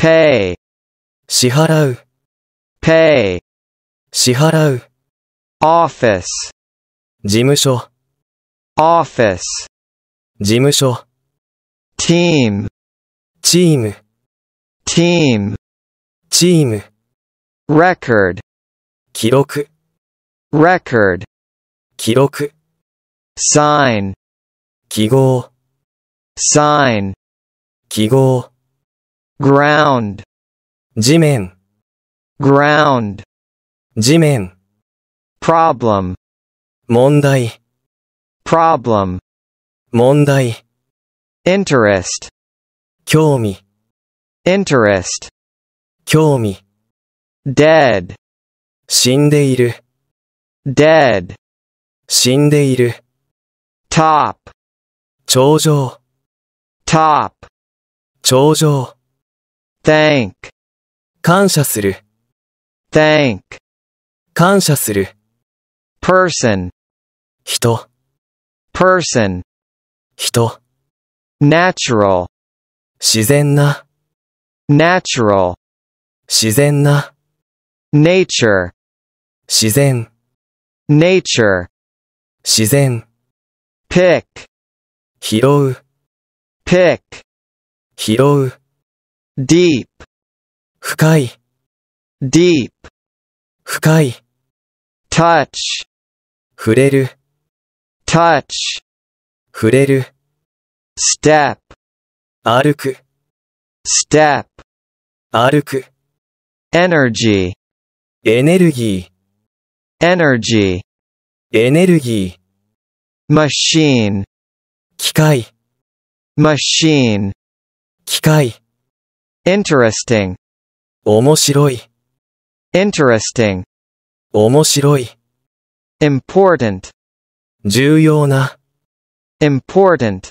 pay 支払う pay 支払う。office 事務所 office 事務所 team チーム team チーム record 記録 record 記録 sign 記号 sign 記号 ground 地面 ground 地面 problem 問題 problem 問題 interest 興味 interest 興味 dead 死んでいる dead 死んでいる top 頂上 top 頂上 thank 感謝する thank 感謝する。person 人 person 人 natural 自然な natural 自然な nature 自然 nature 自然 pick 拾う pick 拾う deep 深い deep 深い touch 触れる touch 触れる step 歩く step 歩く energy エネルギー energy エネルギー machine 機械 machine 機械 interesting 面白い interesting 面白い important 重要な important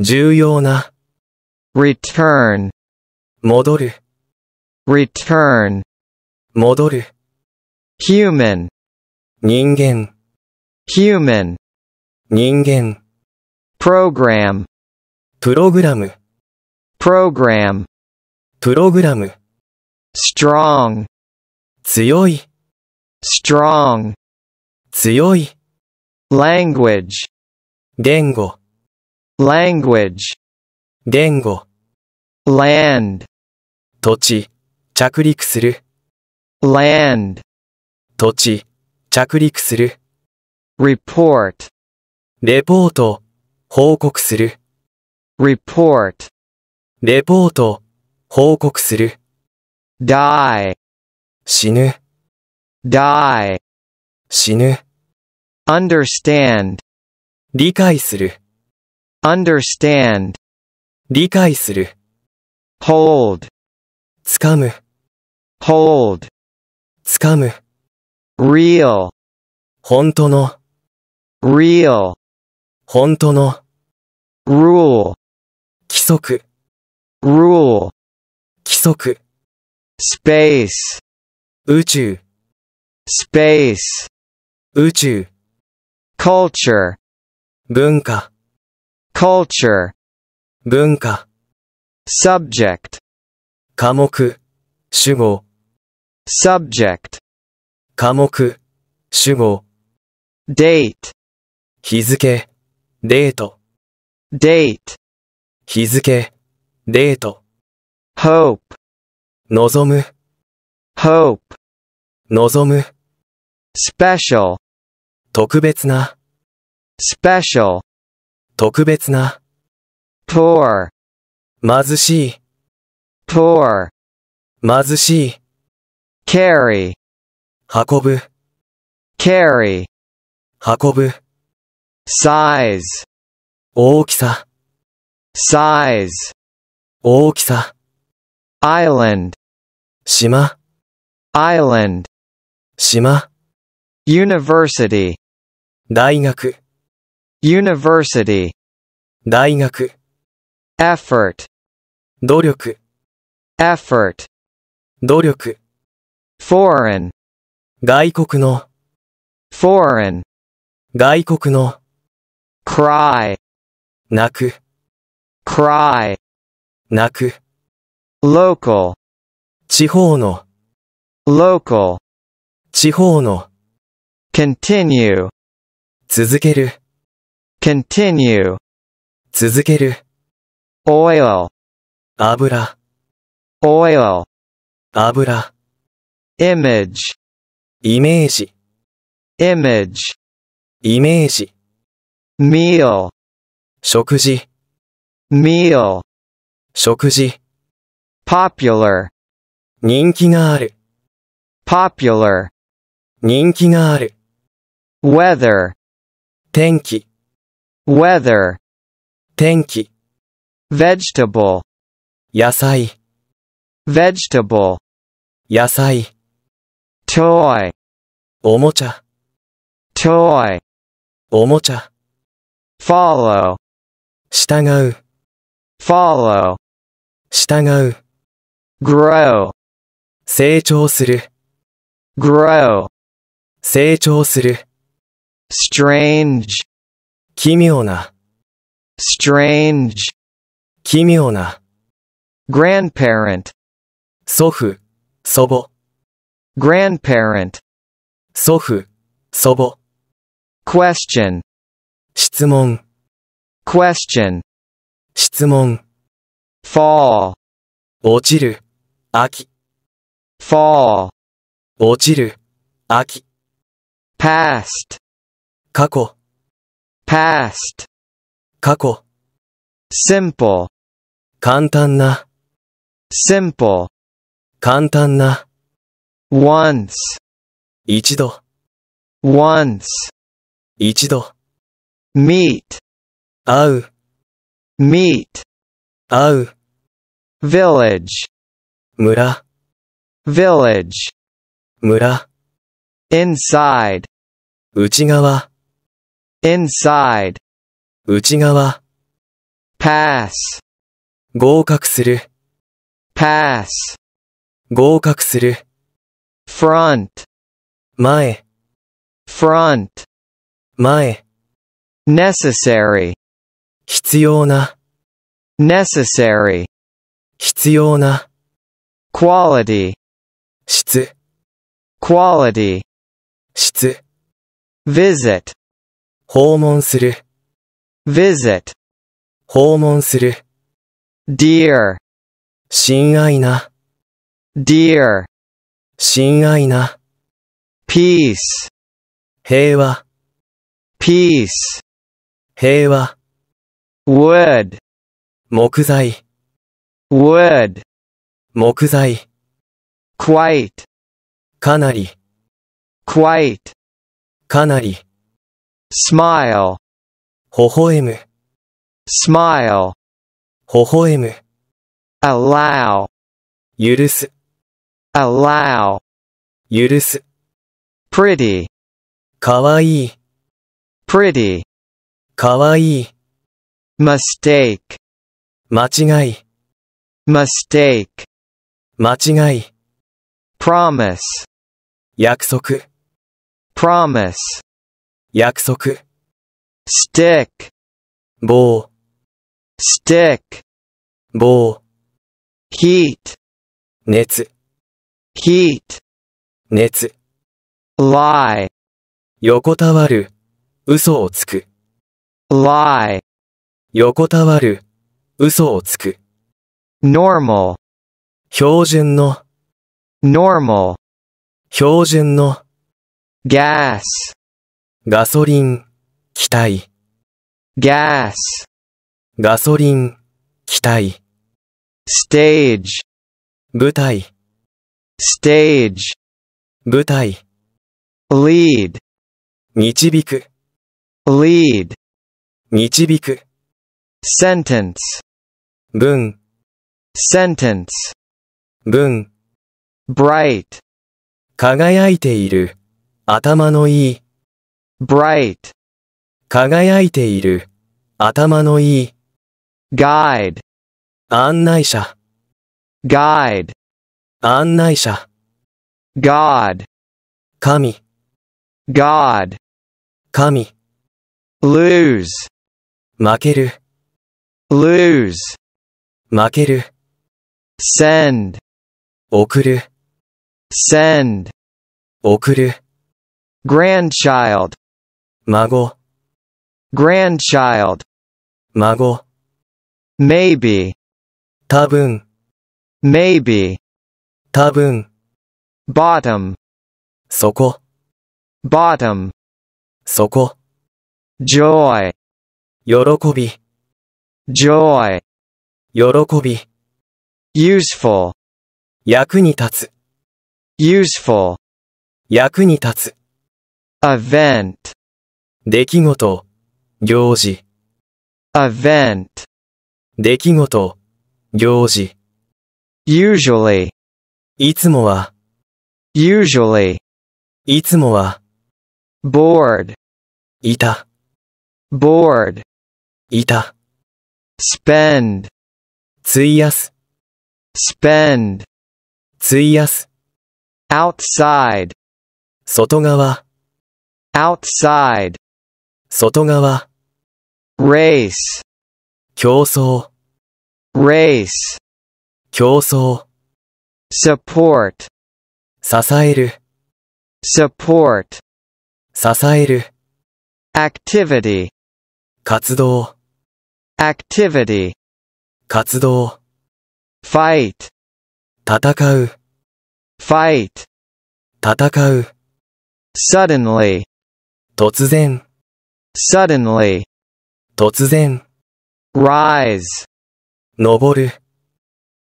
重要な return 戻る return 戻る human 人間 human 人間 program プログラム program プログラム strong 強い strong 強い language 言語 language 言語 land 土地着陸する land 土地着陸する report レポート報告する report レポート報告する die 死ぬ die 死ぬ understand 理解する understand 理解する hold 掴む hold 掴む real 本当の real 本当の rule 規則 rule 規則 space 宇宙 space 宇宙 culture 文化 culture 文化 subject 科目主語 subject 科目主語 date 日付デート date 日付デート hope 望む hope 望む special 特別な special 特別な poor 貧しい poor 貧しい carry 運ぶ carry 運ぶ size 大きさ size 大きさ island 島 island 島 university 大学 university 大学 effort 努力 effort 努力 foreign 外国の foreign 外国の cry 泣く cry 泣く local 地方の local 地方の continue 続ける continue 続ける oil 油 oil 油 image イメージ image イメージ meal 食事 meal 食事 popular 人気がある popular 人気がある weather 天気 weather 天気 vegetable 野菜 vegetable 野菜 toy おもちゃ toy おもちゃ follow 従う follow 従う grow 成長する grow 成長する strange 奇妙な strange 奇妙な grandparent 祖父祖母 grandparent 祖父祖母 question 質問 question 質問 fall 落ちる秋 fall 落ちる秋 past 過去 past 過去 simple 簡単な simple 簡単な once 一度 once 一度 meet 会う meet 会う village 村 village 村 inside 内側 inside 内側 pass 合格する pass 合格する front 前 front 前 necessary 必要な necessary 必要な quality 質 quality 質 visit 訪問する visit 訪問する dear 親愛な dear 親愛な peace 平和 peace 平和 wood 木材 wood 木材 quite かなり quite かなり smile 微笑む smile 微笑む allow 許す allow 許す pretty かわいい pretty かわいい mistake 間違い mistake 間違い promise 約束 promise 約束。stick 棒 stick 棒 heat 熱 heat 熱 lie 横たわる嘘をつく lie 横たわる嘘をつく normal 標準の normal 標準の gas ガソリン、気体。gas, ガソリン、気体。stage, 舞台、stage, 舞台。lead, 導く、lead, 導く。sentence, 文、sentence, 文。bright, 輝いている。頭のいい。bright 輝いている、頭のいい。guide 案内者 guide 案内者 god 神 god 神 lose 負ける lose 負ける send 送る send 送る grandchild 孫 grandchild 孫 maybe 多分 maybe 多分 bottom そこ bottom そこ joy 喜び joy 喜び useful 役に立つ useful 役に立つ event 出来事、行事。event 出来事、行事。usually いつもは、usually いつもは、bored いた、bored いた。spend 費やす、spend 費やす。outside 外側、outside 外側 race 競争 race 競争 support 支える support 支える activity 活動 activity 活動 fight 戦う fight 戦う suddenly 突然 suddenly 突然 rise 登る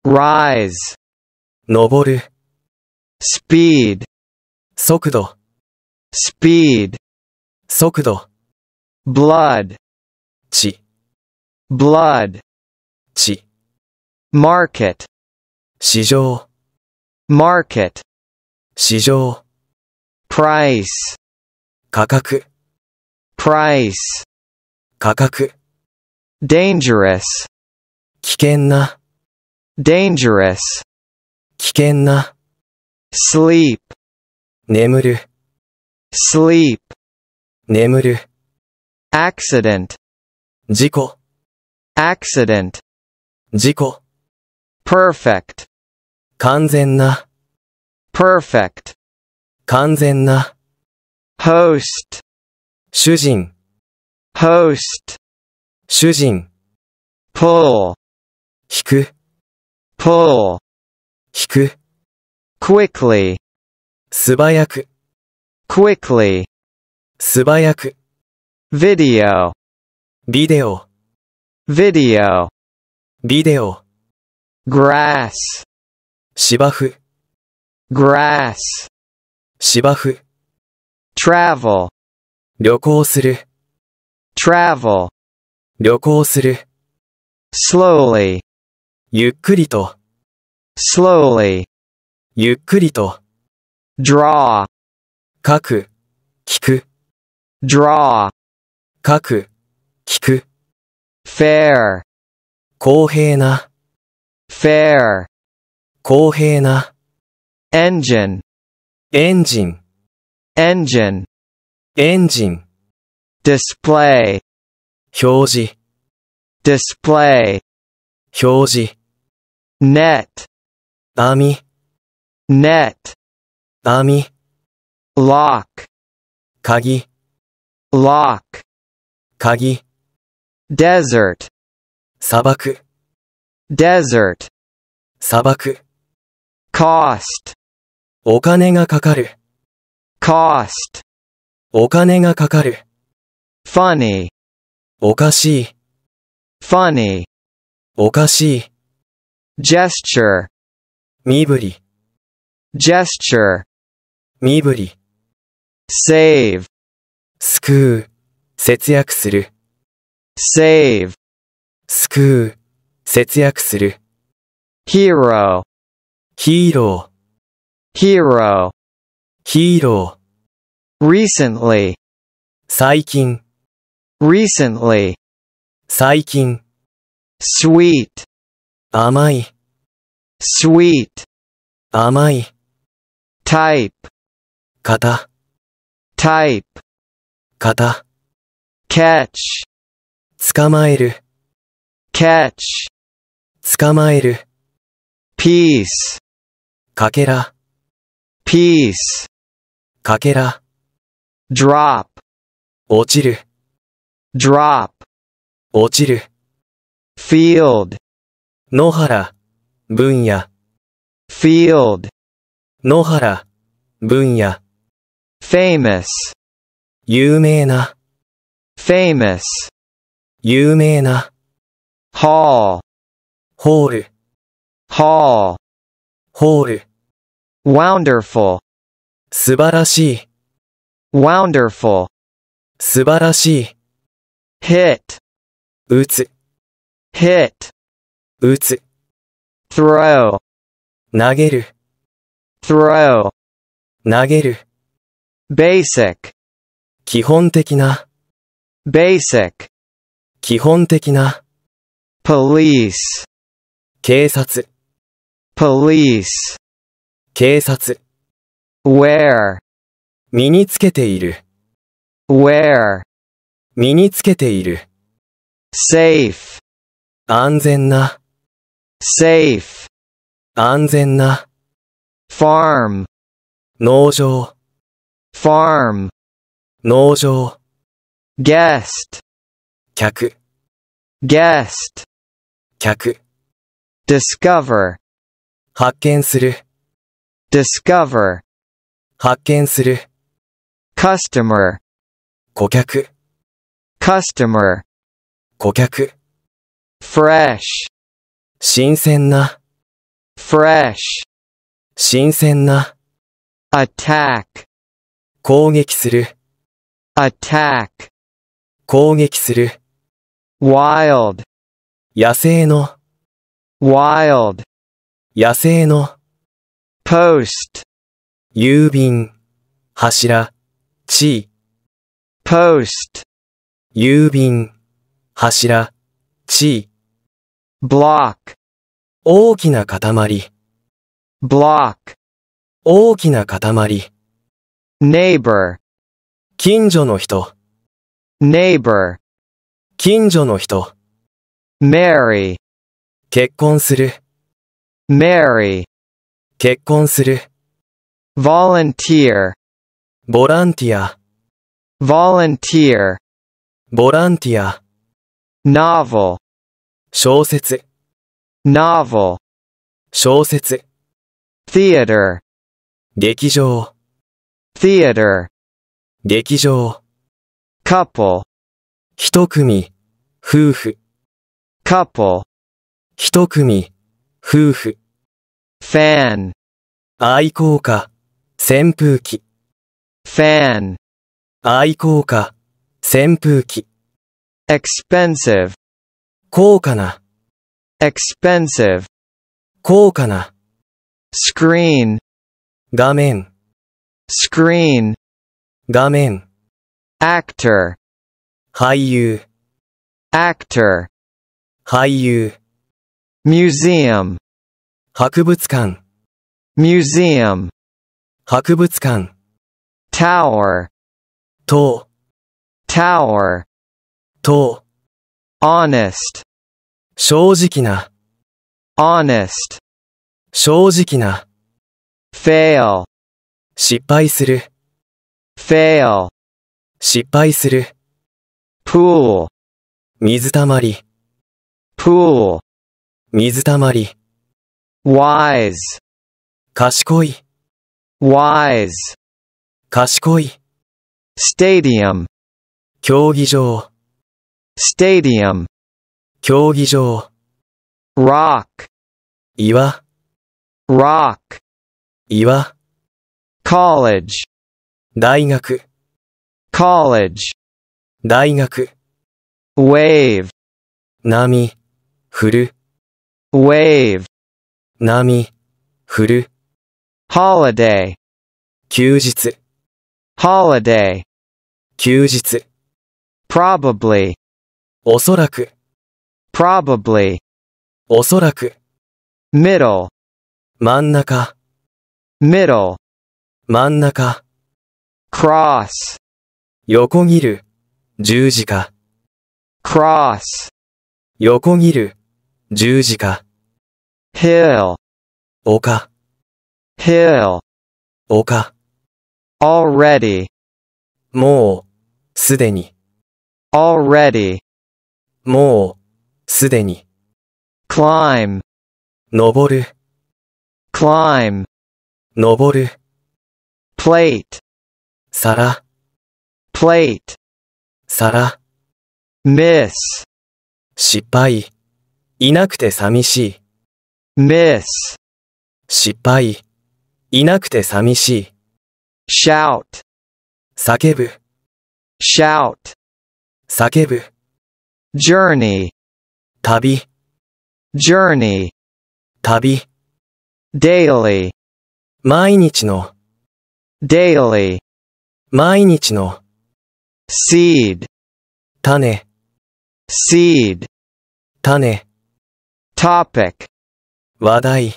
rise 登る speed 速度 speed 速度 blood 血 blood 血 market 市場 market 市場 price 価格 price 価格 dangerous 危険な dangerous 危険な sleep 眠る sleep 眠る accident 事故 accident 事故 perfect 完全な perfect 完全な host 主人 host 主人 pull 引く pull 引く quickly 素早く quickly 素早く video ビデオ video ビデオ grass 芝生 grass 芝生 travel 旅行する travel 旅行する slowly ゆっくりと slowly ゆっくりと draw 書く聞く draw 書く聞く fair 公平な fair 公平な engine エンジンエンジンエンジン display 表示 display 表示 net 網 net 網 lock 鍵 lock 鍵 desert 砂漠 desert 砂漠 cost お金がかかる cost お金がかかる。funny, おかしい、funny, おかしい、gesture, 身振り、gesture, 身振り、save, 救う、節約する、save, 救う、節約する、hero, ヒーロー、hero, ヒーロー、recently 最近 recently 最近 sweet 甘い sweet 甘い type 型 type 型 catch 捕まえる catch 捕まえる piece かけら piece drop 落ちる drop 落ちる field 野原分野 field 野原分野 famous 有名な famous 有名な hall ホール hall ホール wonderful 素晴らしい wonderful 素晴らしい hit 打つ hit 打つ throw 投げる throw 投げる basic 基本的な basic 基本的な police 警察 police 警察 where 身につけている。w h e r e 身につけている。safe 安全な。safe 安全な。farm 農場。farm 農場。guest 客。guest 客。discover 発見する。discover 発見する。customer 顧客 customer 顧客 fresh 新鮮な fresh 新鮮な attack 攻撃する attack 攻撃する wild 野生の wild 野生の post 郵便柱ち、post 郵便、柱、ち、block 大きな塊、block 大きな塊、neighbor 近所の人、neighbor 近所の人、marry 結婚する、marry 結婚する、volunteer ボランティア volunteer ボランティア novel 小説 novel 小説 theater 劇場 theater 劇場 couple 一組夫婦 couple 一組夫婦 fan 愛好家扇風機 fan 愛好家、扇風機。expensive 高価な、expensive 高価な。screen 画面、screen 画面。actor 俳優、actor 俳優。museum 博物館、museum 博物館。tower と tower と honest 正直な honest 正直な fail 失敗する fail 失敗する pool 水たまり pool 水たまり wise 賢い wise 賢い。stadium 競技場 stadium 競技場 rock 岩 rock 岩 college 大学 college 大学 wave 波振る wave 波振る holiday 休日 holiday 休日 probably おそらく probably おそらく middle 真ん中 middle 真ん中 cross 横切る十字架 cross 横切る十字架 hill 丘 hill 丘 already もう、すでに。already もう、すでに。climb 登る、climb 登る、plate 皿、plate 皿、miss 失敗。いなくて寂しい、miss 失敗。いなくて寂しい。shout 叫ぶ shout 叫ぶ journey 旅 journey 旅 daily 毎日の daily 毎日の seed 種 seed 種 topic 話題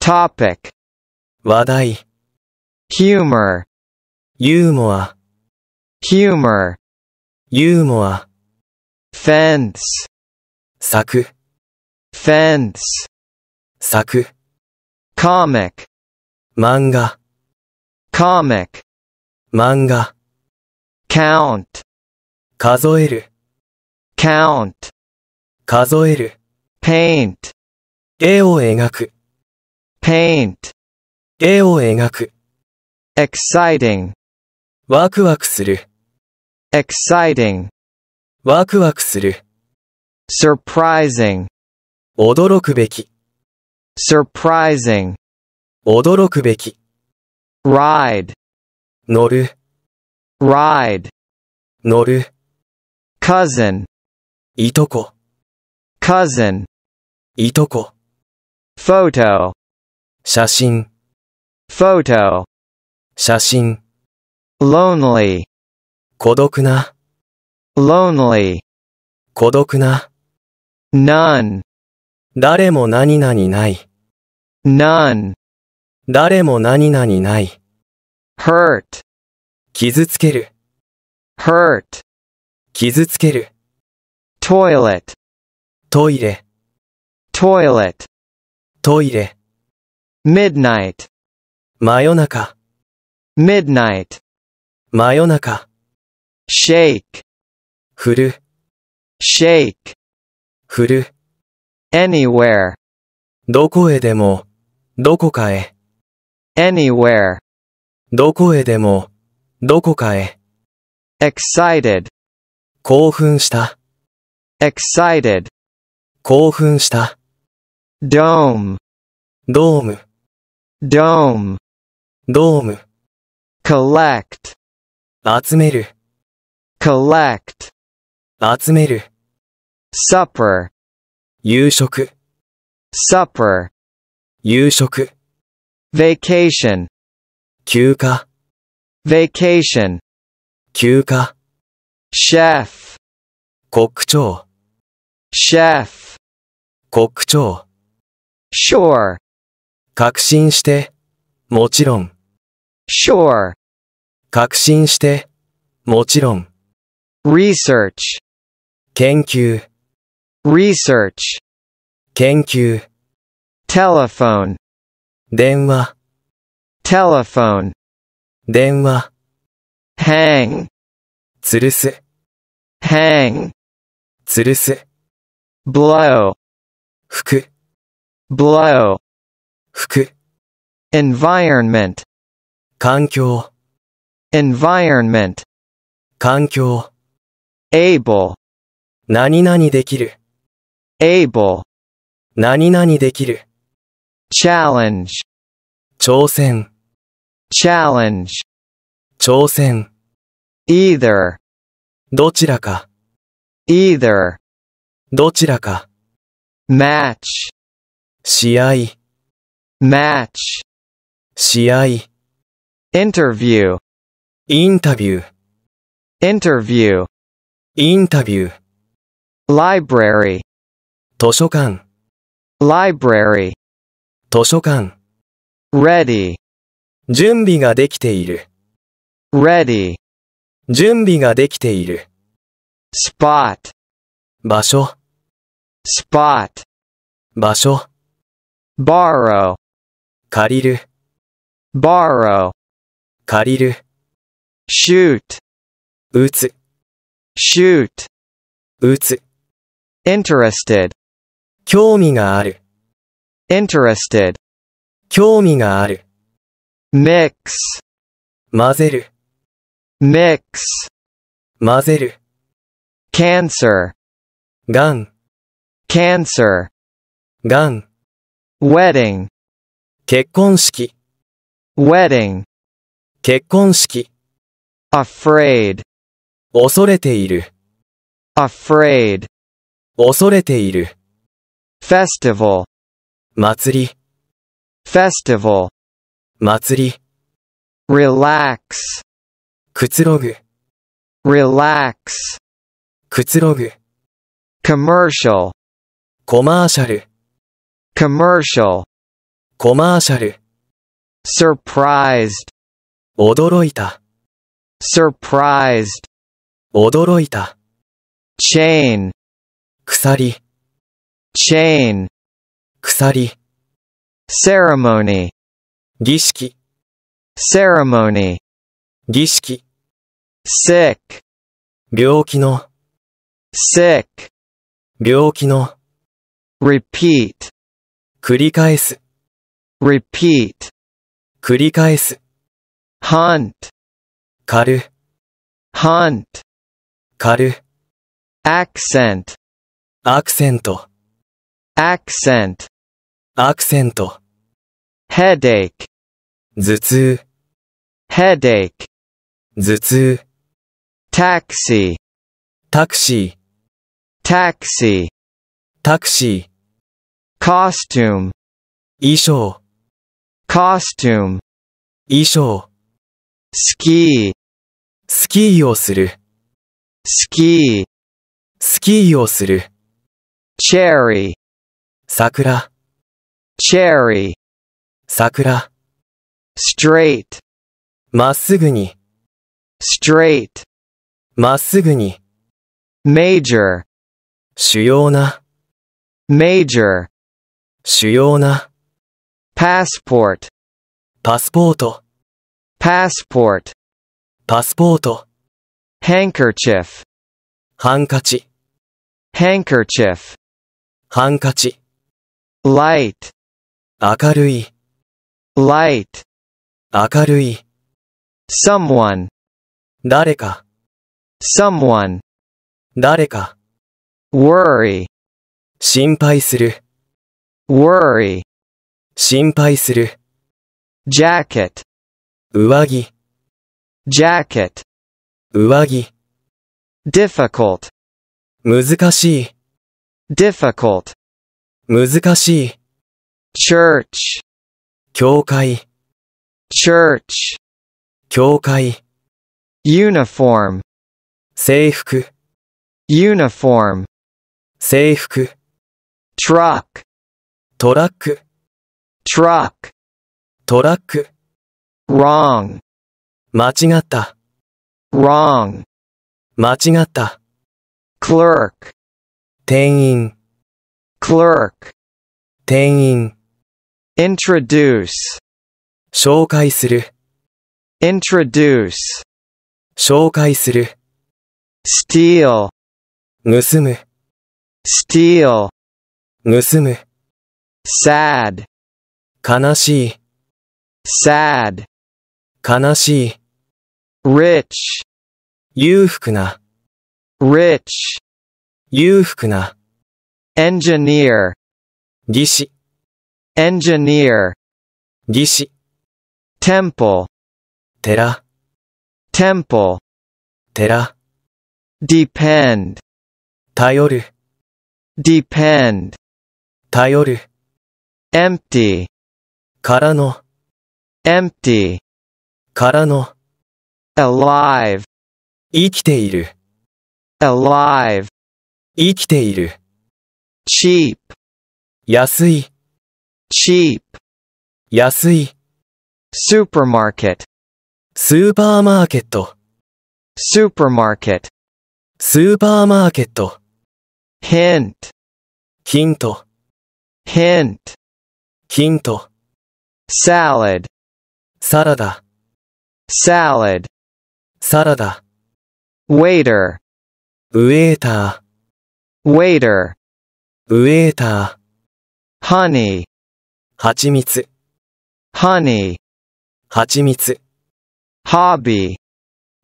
topic 話題 humor humor, humor humor, fence 柵 fence 柵 comic 漫画 comic 漫画 count 数える count 数える paint 絵を描く paint 絵を描く exciting ワクワクする exciting ワクワクする surprising 驚くべき surprising 驚くべき ride 乗る ride 乗る cousin いとこ cousin いとこ photo 写真 photo 写真 lonely 孤独な lonely 孤独な none 誰も何々ない none 誰も何々ない hurt 傷つける hurt 傷つける toilet トイレ toilet トイレ midnight 真夜中 midnight 真夜中 shake 振る shake 振る anywhere どこへでもどこかへ anywhere どこへでもどこかへ excited 興奮した excited 興奮した dome ドームドームドーム collect 集める collect 集める supper 夕食 supper 夕食 vacation 休暇 vacation 休暇 chef 国長 chef 国長 sure 確信してもちろん sure 確信して、もちろん。research 研究 research 研究 telephone 電話 telephone 電話 hang 吊るす hang 吊るす blow 吹く blow 吹く environment 環境 environment 環境 able 何々できる able 何々できる challenge 挑戦 challenge 挑戦 either どちらか either どちらか match 試合 match 試合 interview インタビュー、interview, インタビュー、library, 図書館、library, 図書館、ready, 準備ができている、ready, 準備ができている、spot, 場所、spot, 場所、borrow, 借りる、borrow, 借りる、shoot 打つ shoot 打つ interested 興味がある interested 興味がある mix 混ぜる mix 混ぜる cancer がん cancer がん wedding 結婚式 wedding 結婚式 afraid 恐れている afraid 恐れている festival 祭り festival 祭り relax くつろぐ relax くつろぐ commercial コマーシャル commercial コマーシャル surprised 驚いた surprised 驚いた chain 鎖 chain 鎖 ceremony 儀式 ceremony 儀式 sick 病気の sick 病気の repeat 繰り返す repeat 繰り返す hunt 狩る hunt 狩る accent アクセント accent アクセント headache 頭痛 headache 頭痛 taxi タクシータクシー、タクシー costume 衣装 costume 衣装スキー、スキーをする、スキー、スキーをする。チェリー、桜、チェリー、桜。ストレ a ト、まっすぐに、ストレ a ト、まっすぐに、メイジャー、主要な、major, 主要な、p a s s p パスポート、passport パスポート handkerchief ハンカチ handkerchief ハンカチ light 明るい light 明るい someone 誰か someone 誰か worry 心配する worry 心配する jacket 上着 jacket 上着 difficult 難しい difficult 難しい church 教会 church 教会 uniform 制服 uniform 制服 truck トラック truck トラック wrong 間違った wrong 間違った clerk 店員 clerk 店員 introduce 紹介する introduce 紹介する steal 盗む steal 盗む sad 悲しい sad 悲しい。rich 裕福な。rich 裕福な。engineer 技師。engineer 技師。temple 寺。temple 寺。depend 頼る。depend 頼る。empty 空の。empty からの alive 生きている alive 生きている cheap 安い cheap 安い supermarket スーパーマーケット supermarket スーパーマーケット hint ヒント hint ヒント salad サラダ salad サラダ waiter Waiter. waiter Waiter. honey 蜂蜜 honey 蜂蜜 hobby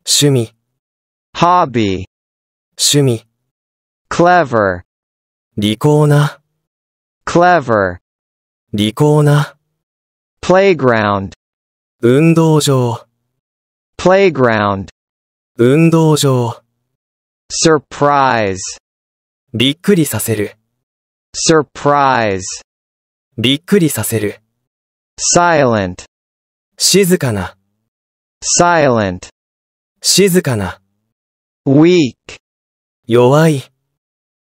趣味 hobby 趣味 clever 利口な clever 利口な playground 運動場 playground 運動場 surprise びっくりさせる surprise びっくりさせる silent 静かな silent 静かな weak 弱い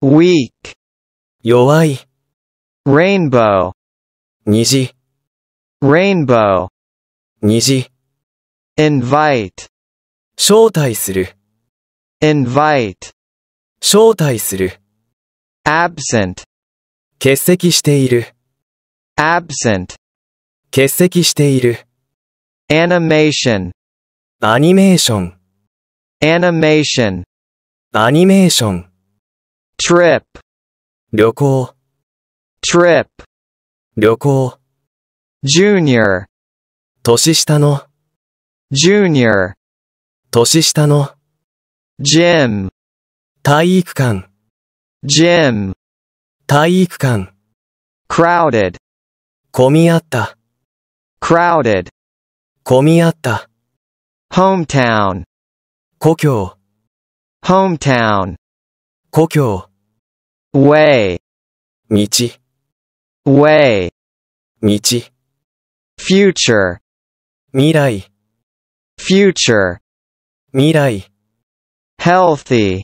weak 弱い rainbow 虹 rainbow 虹 invite 招待する invite 招待する absent 欠席している absent 欠席している animation アニメーション animation アニメーション trip 旅行 trip 旅行 junior 年下の junior 年下の gym 体育館 gym 体育館 crowded 混み合った crowded 混み合った hometown 故郷 hometown 故郷 way 道 way 道 future 未来 future 未来 healthy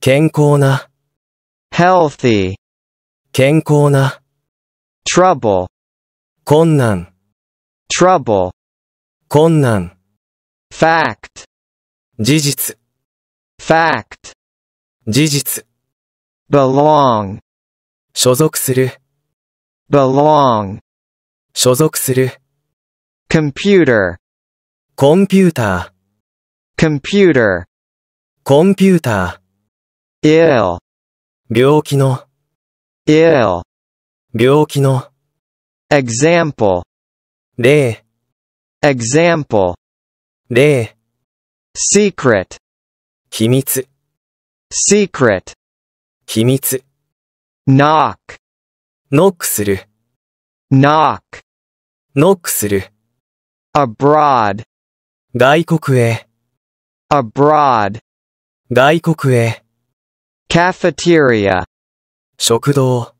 健康な healthy 健康な trouble 困難 trouble 困難 fact 事実 fact 事実 belong 所属する belong 所属する computer コンピューター computer コンピューター ill 病気の ill 病気の example 例 example 例 secret 秘密 secret 秘密 knock ノックする knock ノックする abroad 外国へ abroad 外国へ cafeteria 食堂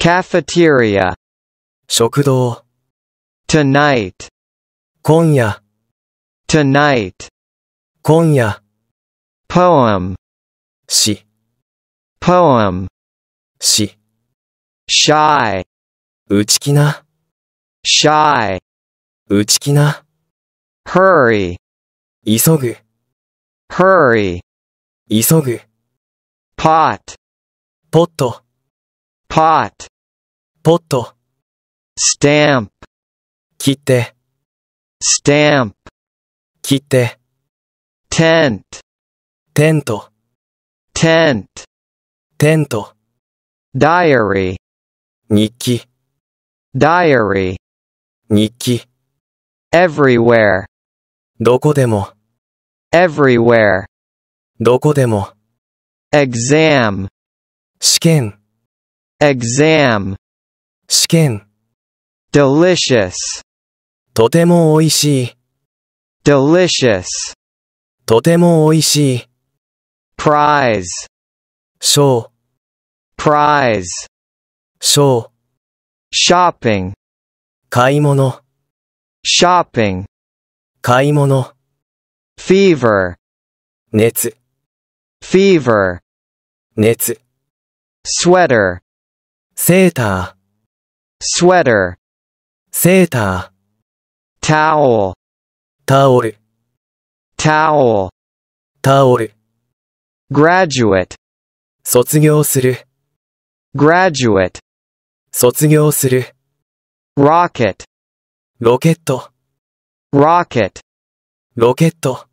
cafeteria 食堂 tonight 今夜 tonight 今夜 poem 詩 poem 詩 shy 内気な shy 内気な hurry 急ぐ hurry 急ぐ pot ポット pot ポット stamp 切って stamp 切って tent テント tent テント diary 日記 diary 日記 everywhere どこでも everywhere どこでも exam 試験 exam 試験 delicious とても美味しい delicious とても美味しい prize 賞 prize 賞 shopping 買い物 shopping 買い物 fever 熱 fever 熱 sweater セーター sweater セーター towel タオル towel タオル graduate 卒業する graduate 卒業する rocket ロケット rocket ロケット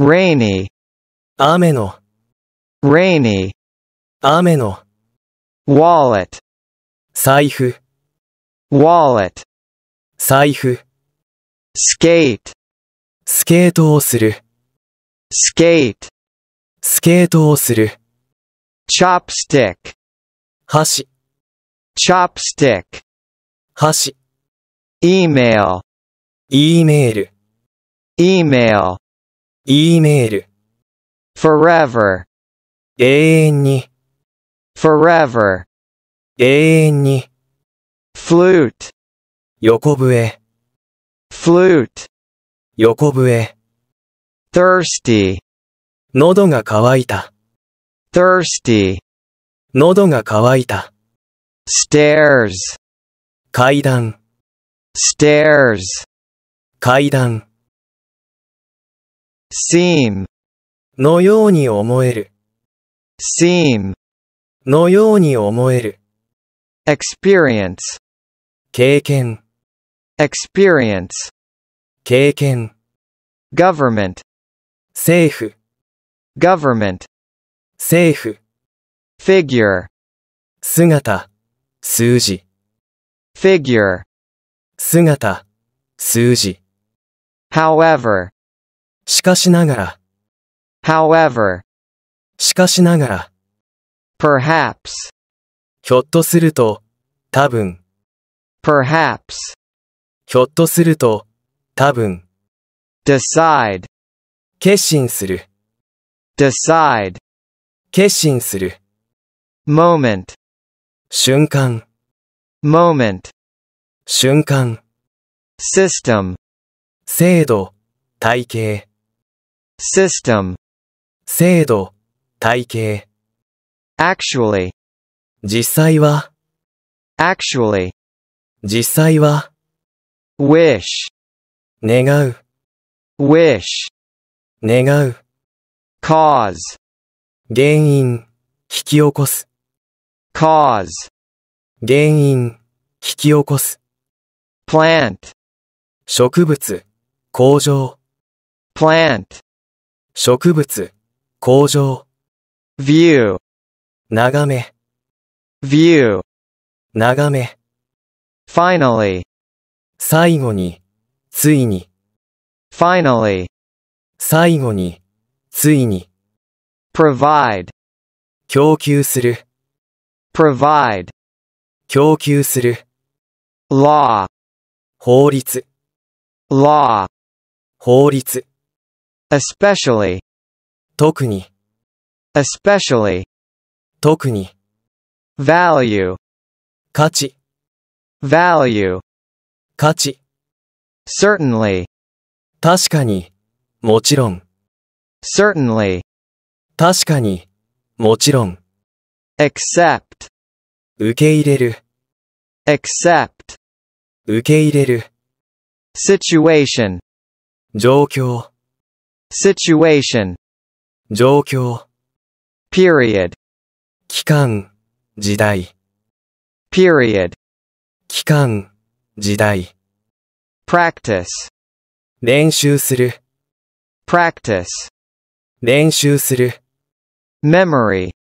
rainy 雨の rainy 雨の wallet 財布 wallet 財布 skate スケートをする skate スケートをする chopstick 箸 chopstick 箸 email E mail. email, E mail. forever, 永遠に forever, 永遠に flute, 横笛 flute, 横笛 thirsty, 喉が渇いた thirsty, 喉が渇いた stairs, 階段 stairs, 階段 seem のように思える seem のように思える experience 経験 experience 経験 government 政府 government 政府 figure 姿数字 figure 姿数字 however しかしながら however しかしながら perhaps ひょっとすると多分 perhaps ひょっとすると多分 decide 決心する decide 決心する moment 瞬間 moment 瞬間 system 制度、体系。system 制度、体系。actually 実際は、actually 実際は、wish 願う、wish 願う、cause 原因、引き起こす、cause 原因、引き起こす、plant 植物、工場 plant 植物工場 view 眺め view 眺め finally 最後についに finally 最後についに provide 供給する provide 供給する law 法律 law 法律 especially 特に especially 特に value 価値 value 価値 certainly 確かにもちろん certainly 確かにもちろん accept 受け入れる accept 受け入れる situation 状況 situation 状況 period 期間時代 period 期間時代 practice 練習する practice 練習する memory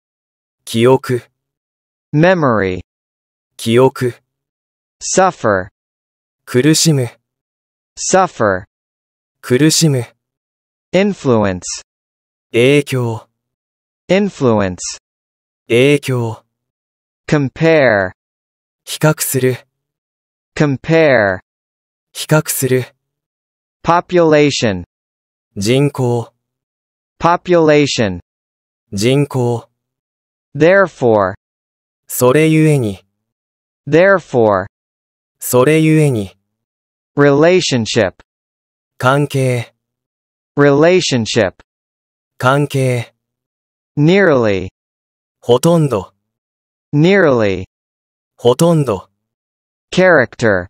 記憶 memory 記憶 suffer 苦しむ suffer 苦しむ influence 影響 influence 影響 compare 比較する compare 比較する population 人口 population 人口 therefore それゆえに therefore それゆえに relationship 関係 relationship 関係 nearly ほとんど nearly ほとんど character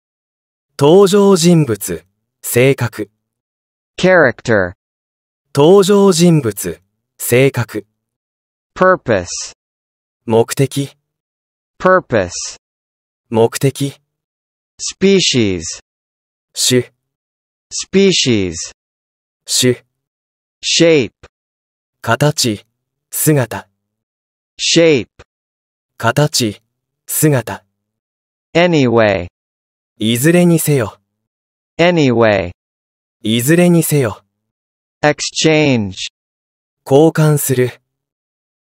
登場人物性格 character 登場人物性格 purpose 目的 purpose 目的 species 種 species 種 shape 形姿 shape 形姿 anyway いずれにせよ anyway いずれにせよ exchange 交換する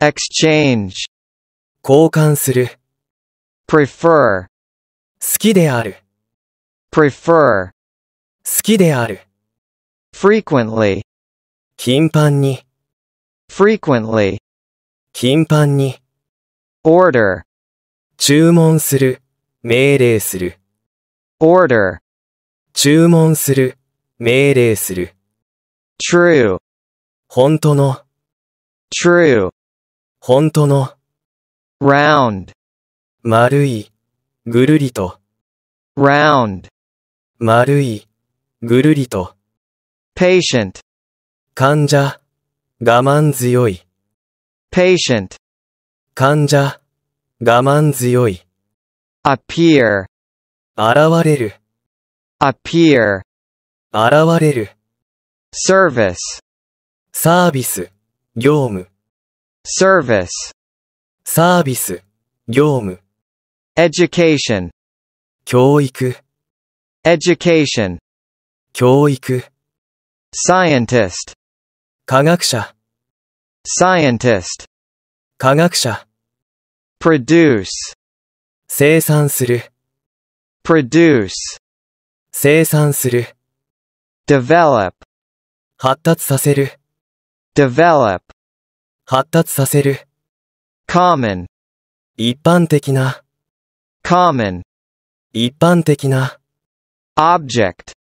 exchange 交換する prefer 好きである prefer 好きである。frequently 頻繁に frequently 頻繁に order 注文する、命令する order 注文する、命令する true 本当の true 本当の round 丸い、ぐるりと round 丸い、ぐるりと。patient 患者、我慢強い。patient 患者、我慢強い。appear 現れる。appear 現れる。service サービス、業務。service サービス、業務。education 教育。education 教育 scientist 科学者 scientist 科学者 produce 生産する produce 生産する develop 発達させる develop 発達させる common 一般的な common 一般的な object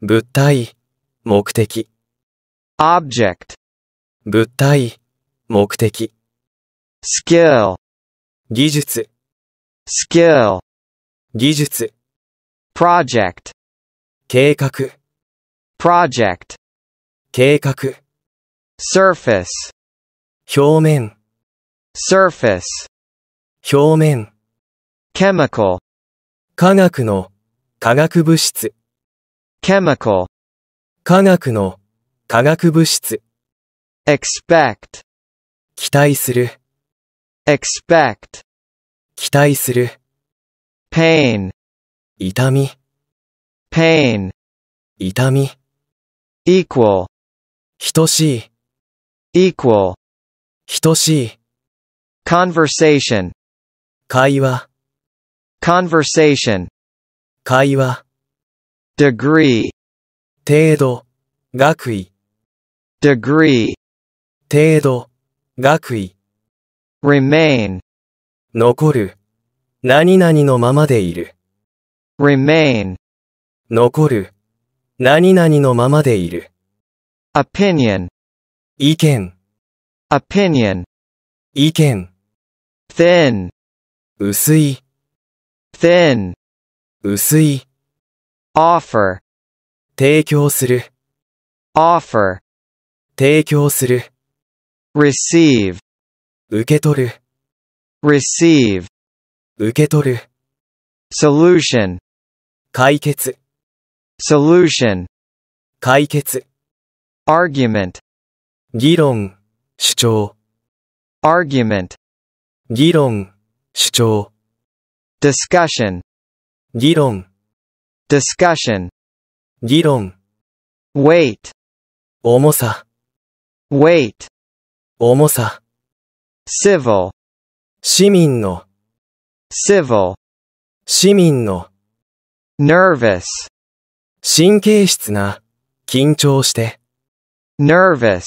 物体、目的。object 物体、目的。skill 技術。skill 技術。project 計画。project 計画。surface 表面。surface 表面。chemical 化学の化学物質。chemical 科学の化学物質 expect 期待する expect 期待する pain 痛み pain 痛み equal 等しい equal 等しい conversation 会話 conversation 会話 degree 程度学位 degree 程度学位 remain 残る何々のままでいる remain 残る何々のままでいる opinion 意見 opinion 意見 thin 薄い thin 薄い offer 提供する offer 提供する receive 受け取る receive 受け取る solution 解決 solution 解決 argument 議論主張 argument 議論主張 discussion 議論 discussion 議論 weight 重さ weight 重さ civil 市民の civil 市民の nervous 神経質な緊張して nervous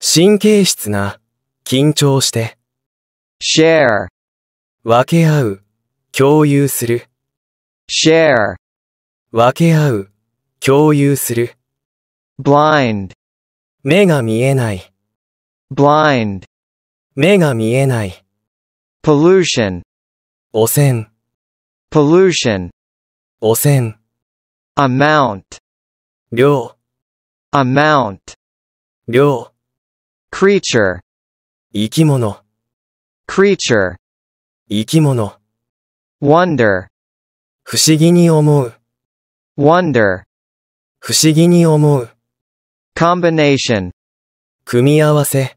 神経質な緊張して share 分け合う共有する share 分け合う、共有する。blind 目が見えない。blind 目が見えない。pollution 汚染 pollution 汚染 amount 量 amount 量 creature 生き物 creature 生き物 wonder 不思議に思う wonder 不思議に思う combination 組み合わせ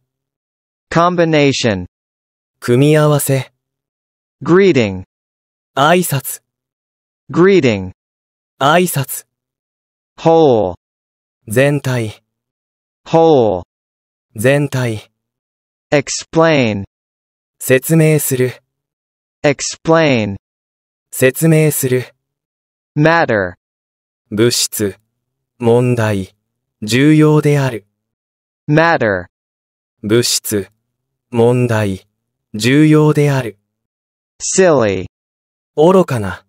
combination 組み合わせ greeting 挨拶 greeting 挨拶 whole 全体 whole 全体 explain 説明する explain 説明する matter 物質、問題、重要である。matter 物質、問題、重要である。silly 愚かな。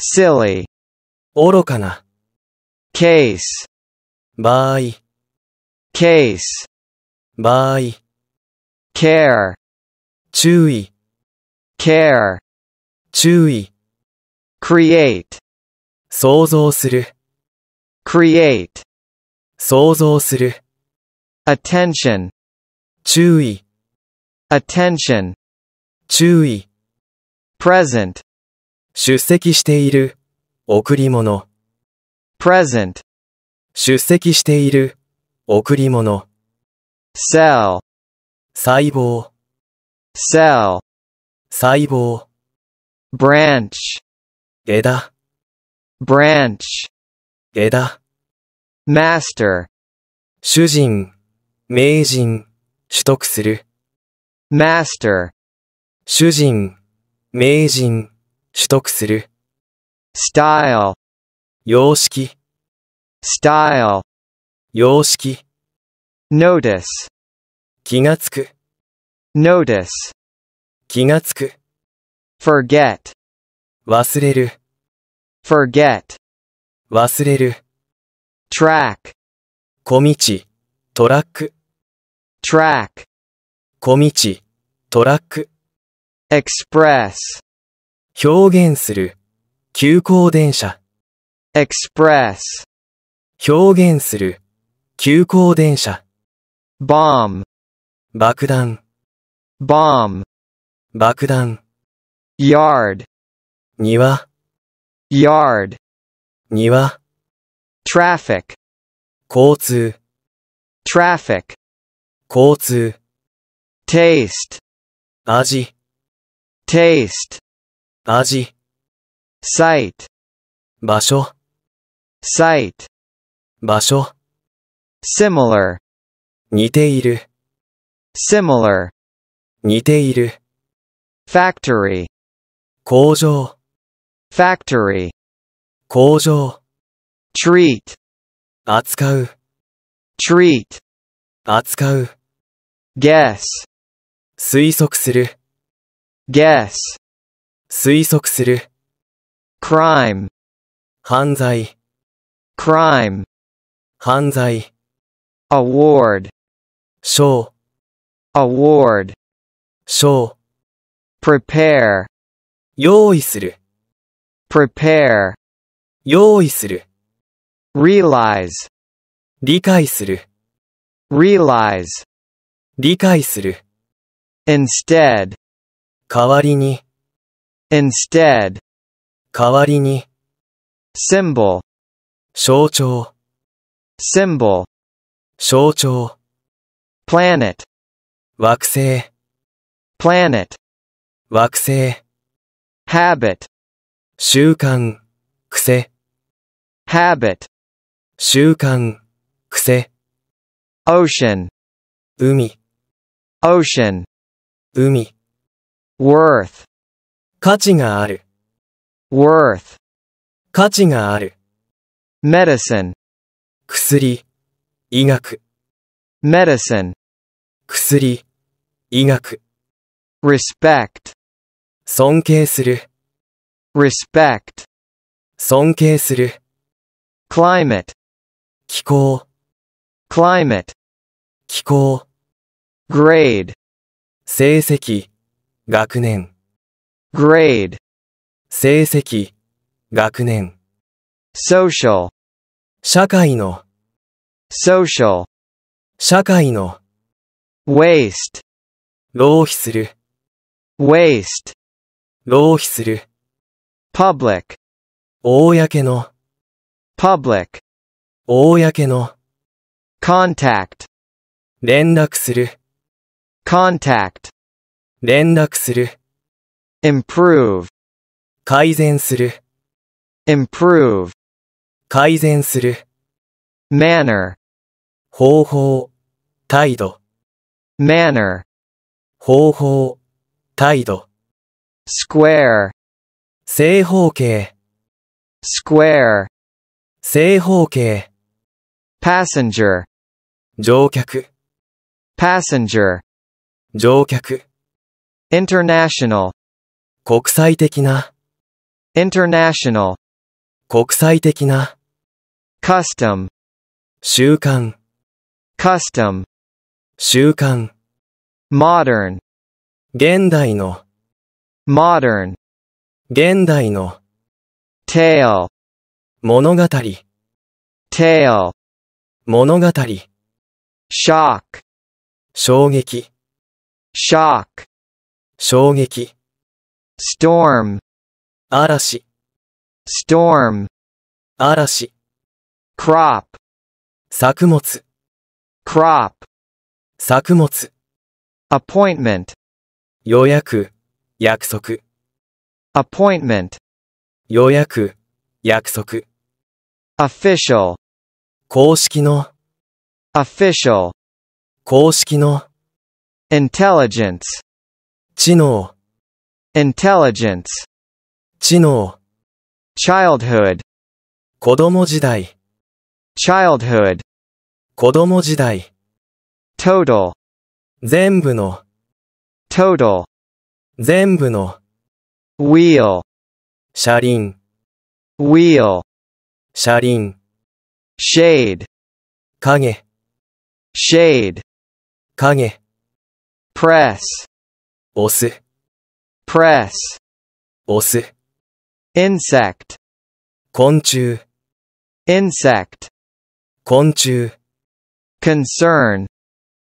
silly 愚かな。case 場合 case 場合 care 注意 care 注意 create 想像する create 想像する attention 注意 attention 注意 present 出席している贈り物 present 出席している贈り物 cell 細胞 cell 細胞 branch 枝 branch 枝 master 主人名人取得する master 主人名人取得する style 様式 style 様式 notice 気がつく notice 気がつく forget 忘れる forget 忘れる track 小道トラック track 小道トラック express 表現する急行電車 express 表現する急行電車 bomb 爆弾 bomb 爆弾 yard 庭 yard 庭 traffic 交通 traffic 交通 taste 味 taste 味 site 場所 site 場所 similar 似ている similar 似ている factory 工場 factory 工場 treat 扱う treat 扱う guess 推測する guess 推測する crime 犯罪 crime 犯罪 award 賞 award 賞 prepare 用意する prepare 用意する realize 理解する realize 理解する instead 代わりに instead 代わりに symbol 象徴 symbol 象徴 planet planet habit 習慣、癖。habit 習慣、癖。ocean 海、ocean 海。worth 価値がある、worth 価値がある。medicine 薬、医学、medicine 薬、医学。respect 尊敬する、respect 尊敬する climate 気候 climate 気候 grade 成績学年 grade 成績学年 social 社会の social 社会の waste 浪費する waste 浪費する public 公の public 公の contact 連絡する contact 連絡する improve 改善する improve 改善する manner 方法態度 manner 方法態度 square 正方形 square 正方形 passenger 乗客 passenger 乗客 international 国際的な international 国際的な custom 習慣 custom 習慣 modern 現代の modern 現代の tale 物語 tale 物語 shock 衝撃 shock 衝撃 storm 嵐 storm 嵐 crop 作物 crop 作物 appointment 予約約束 appointment 予約、約束。official 公式の、official 公式の、intelligence 知能、intelligence 知能、childhood 子供時代、childhood 子供時代、total 全部の、total 全部の、wheel 車輪 wheel 車輪 shade 影 shade 影 press 押す press 押す insect 昆虫 insect 昆虫 concern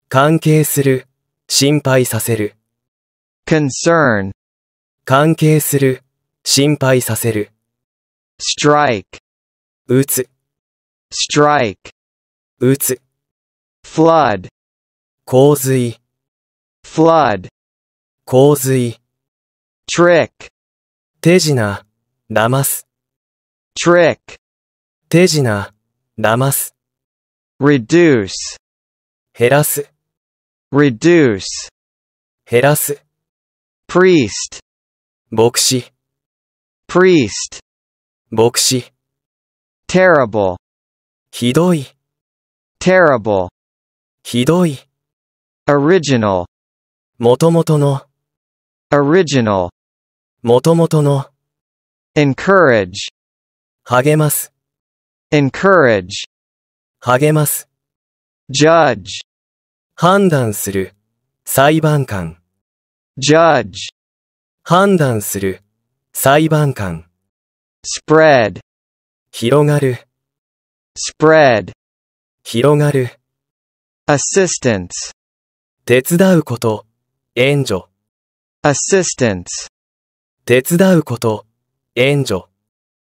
関係する心配させる concern 関係する、心配させる。strike 打つ。strike 打つ。flood 洪水。flood 洪水。trick 手品、騙す。trick 手品、騙す。reduce 減らす。reduce 減らす。priest 牧師 priest 牧師 terrible ひどい terrible ひどい original もともとの original もともとの encourage 励ます encourage 励ます judge 判断する裁判官 judge 判断する、裁判官。spread 広がる、spread 広がる。assistance 手伝うこと、援助。assistance 手伝うこと、援助。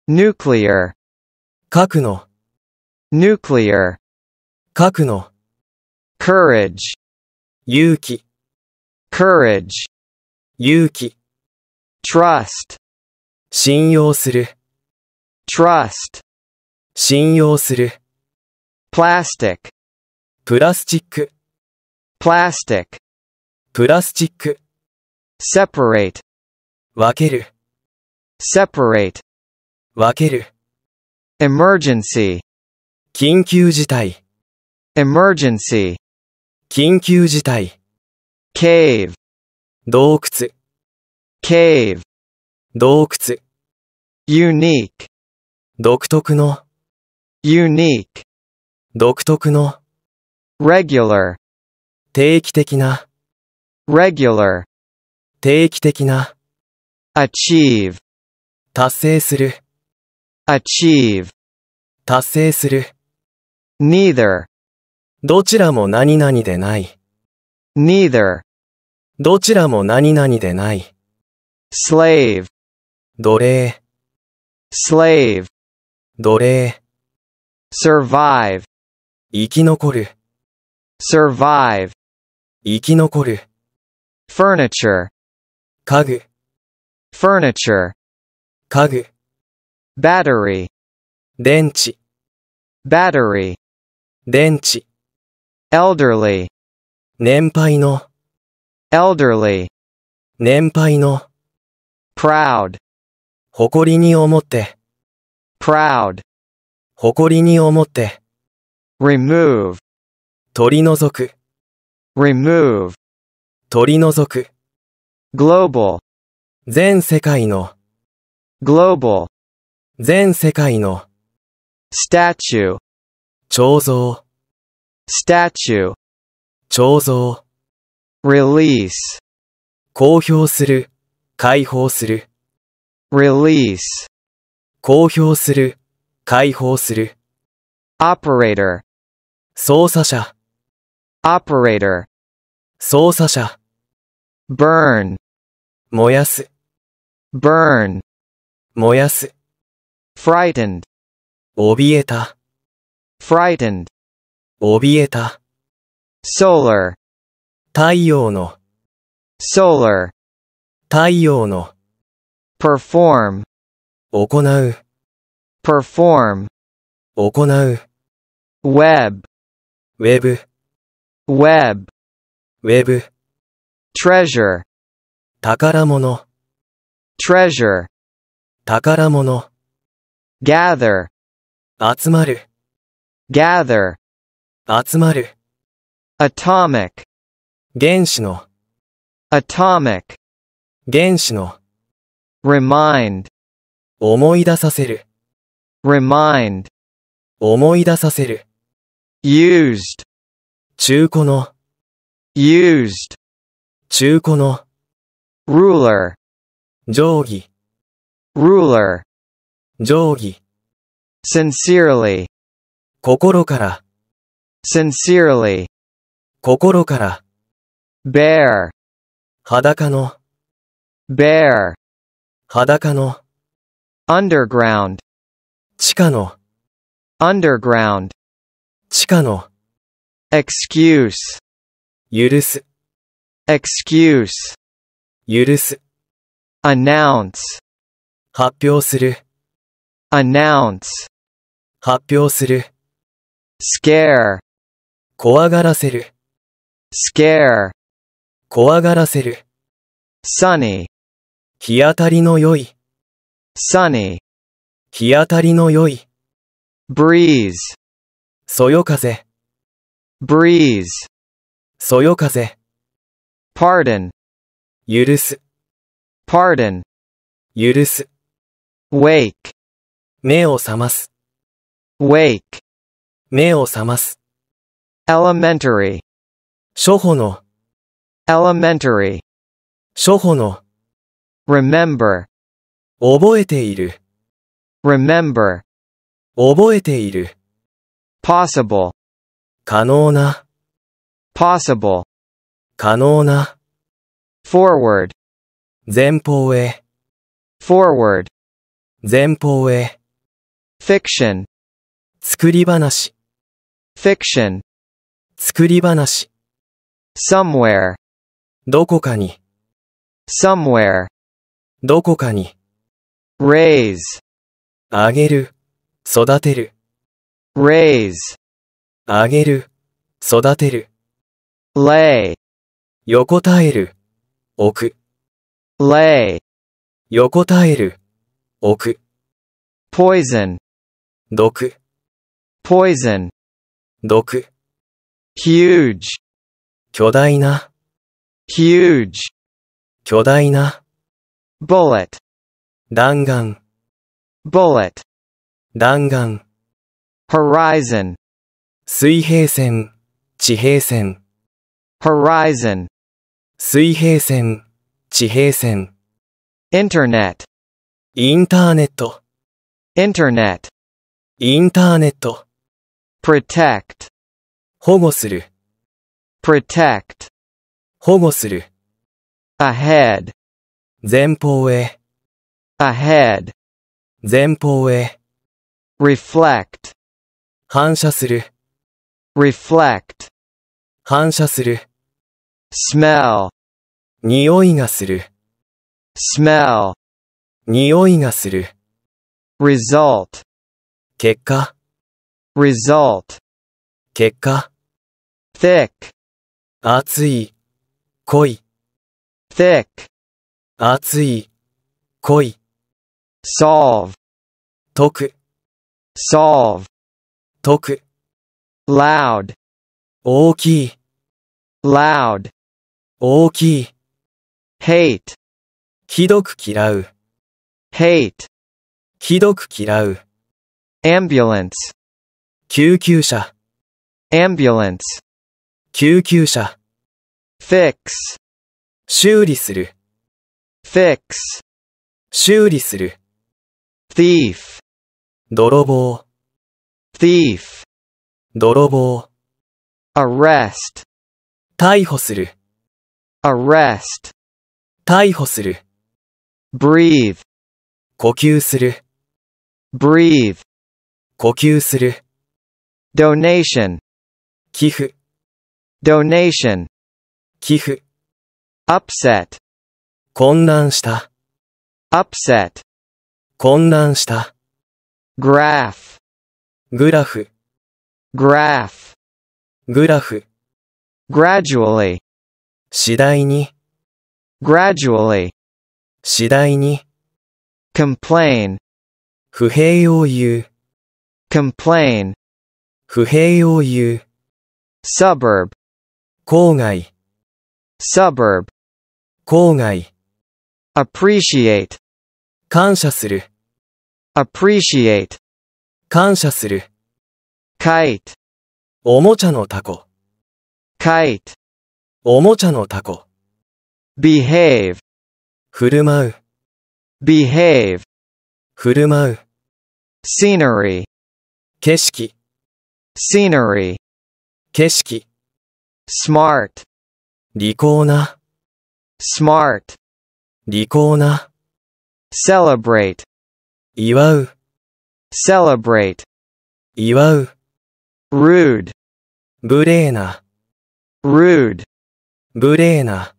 nuclear 核の、nuclear 核の。courage 勇気 courage 勇気 trust 信用する trust 信用する plastic プラスチック plastic プラスチック separate 分ける separate 分ける emergency 緊急事態 emergency 緊急事態 cave 洞窟 cave 洞窟 unique 独特の unique 独特の regular 定期的な regular 定期的な achieve 達成する achieve 達成する neither どちらも何々でない neither どちらも何々でない slave 奴隷 slave 奴隷 survive 生き残る survive 生き残る furniture 家具 furniture 家具 battery 電池 battery 電池 elderly 年配の elderly 年配の proud 誇りに思って proud 誇りに思って remove 取り除く remove 取り除く global 全世界の global 全世界の statue 彫像 statue 彫像 release 公表する解放する release 公表する解放する operator 操作者 operator 操作者 burn 燃やす burn 燃やす frightened 怯えた frightened 怯えた solar 太陽の solar 太陽の perform 行う perform 行う web ウェブ web w ェブ treasure 宝物 treasure 宝物 gather 集まる gather 集まる atomic 原子の atomic 原子の remind 思い出させる remind 思い出させる used 中古の used 中古の ruler 定規 ruler 定規 sincerely 心から sincerely 心から b e a r 裸の b e a r 裸の underground 地下の underground 地下の excuse 許す excuse 許す announce 発表する announce 発表する scare 怖がらせる scare 怖がらせる sunny 日当たりの良い sunny 日当たりの良い breeze そよ風 breeze そよ風 pardon 許す pardon 許す wake 目を覚ます wake 目を覚ます elementary 初歩の elementary 初歩の remember 覚えている remember 覚えている possible 可能な possible 可能な forward 前方へ forward 前方へ fiction 作り話 fiction 作り話 somewhere どこかに somewhere どこかに。raise あげる、育てる。raise あげる、育てる。lay 横たえる、置く。lay 横たえる、置く。poison 毒。poison 毒。huge 巨大な。huge 巨大な。bullet 弾丸 bullet 弾丸 horizon 水平線地平線 horizon 水平線地平線 internet インターネット internet インターネット protect 保護する protect 保護する ahead 前方へ ahead 前方へ reflect 反射する reflect 反射する smell 匂いがする smell 匂いがする result 結果 result 結果 thick 熱い濃い thick 熱い、濃い。solve, 解く、solve, 解く、loud, 大きい、loud, 大きい、hate, ひどく嫌う、hate, ひどく嫌う、ambulance, 救急車、ambulance, 救急車、fix, 修理する。fix 修理する thief 泥棒 thief 泥棒 arrest 逮捕する arrest 逮捕する breathe 呼吸する breathe 呼吸する donation 寄付 donation 寄付 upset 混乱した upset 混乱した graph グラフ graph グラフ gradually 次第に gradually 次第に complain 不平を言う complain 不平を言う suburb 郊外 suburb 郊外 appreciate 感謝する appreciate 感謝する kite おもちゃのタコ kite おもちゃのタコ behave 振る舞う behave 振る舞う scenery 景色 scenery 景色 smart 利口な smart 利口な celebrate 祝う celebrate 祝う rude 無礼な rude 無礼な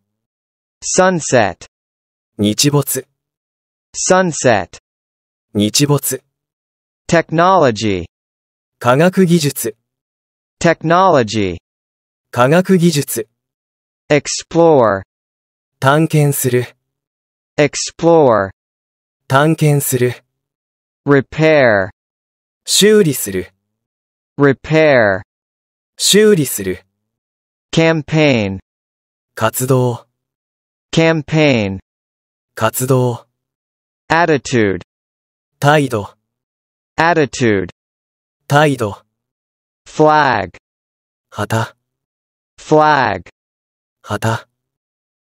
sunset 日没 sunset 日没 technology 科学技術 technology 科学技術 explore 探検する explore 探検する repair 修理する repair 修理する campaign 活動 campaign 活動 attitude 態度 attitude 態度 flag 旗 flag 旗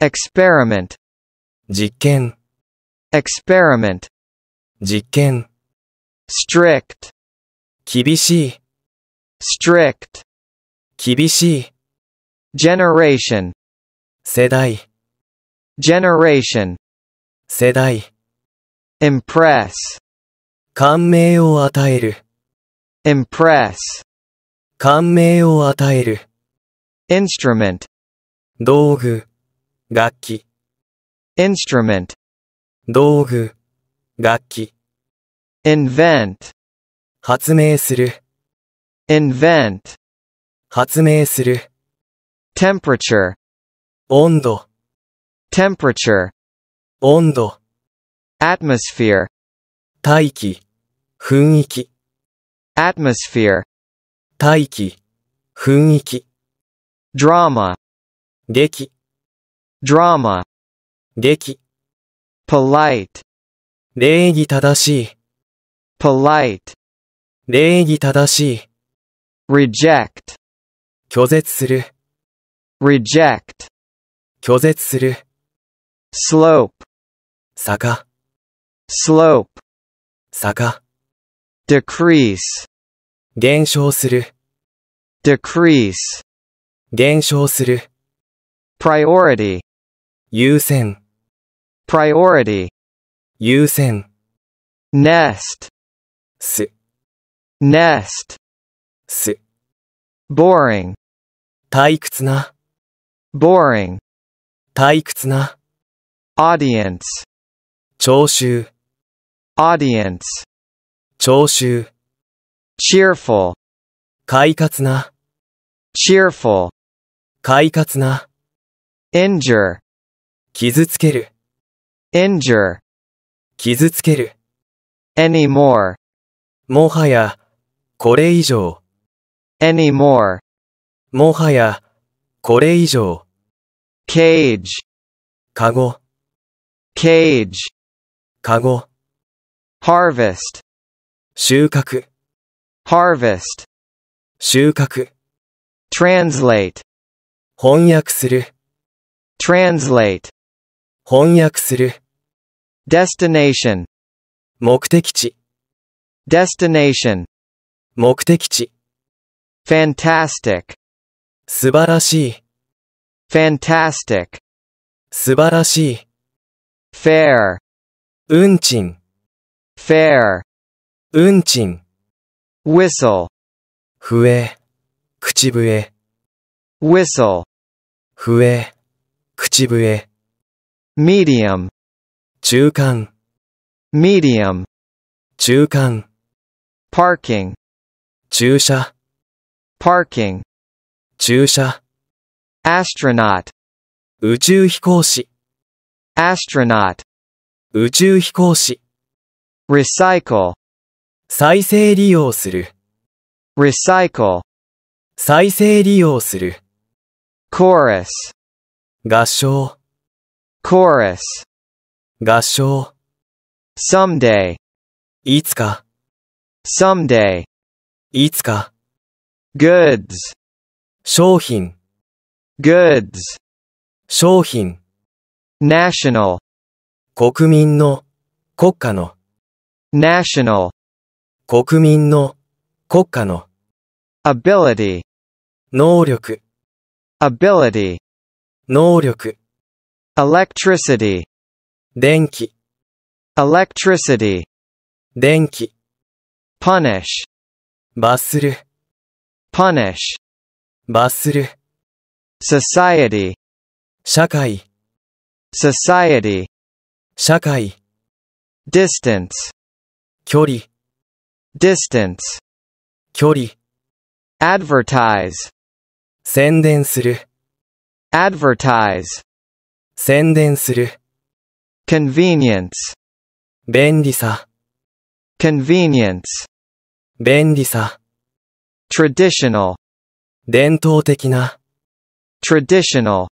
experiment 実験 experiment 実験 strict 厳しい strict 厳しい generation 世代 generation 世代 impress 感銘を与える impress 感銘を与える instrument 道具楽器 instrument 道具、楽器。invent 発明する、invent 発明する。temperature 温度、temperature 温度、atmosphere 大気、雰囲気、atmosphere 大気、雰囲気、drama 劇、drama 劇 polite 礼儀正しい polite 礼儀正しい reject 拒絶する reject 拒絶する slope 坂 slope 坂 decrease 減少する decrease 減少する priority 優先 priority 優先 nest す nest す boring 退屈な boring 退屈な audience 聴衆 audience 聴衆 cheerful 快活な cheerful 快活な injure 傷つける injure 傷つける anymore もはやこれ以上 anymore もはやこれ以上 cage カゴ cage カゴ harvest 収穫 harvest 収穫 translate 翻訳する translate 翻訳する destination 目的地 destination 目的地 fantastic 素晴らしい fantastic 素晴らしい fair 運賃 fair 運賃 whistle 笛口笛 whistle 笛口笛 medium 中間 medium 中間 parking 駐車 parking 駐車 astronaut 宇宙飛行士 astronaut 宇宙飛行士 recycle 再生利用する recycle 再生利用する chorus 合唱 chorus 合唱。someday いつか、someday いつか、goods 商品、goods 商品、national 国民の、国家の、national 国民の、国家の、ability 能力、ability 能力、electricity 電気 electricity 電気 punish 罰する punish 罰する society 社会 society 社会 distance 距離 distance 距離 advertise 宣伝する advertise 宣伝する convenience 便利さ convenience 便利さ traditional 伝統的な traditional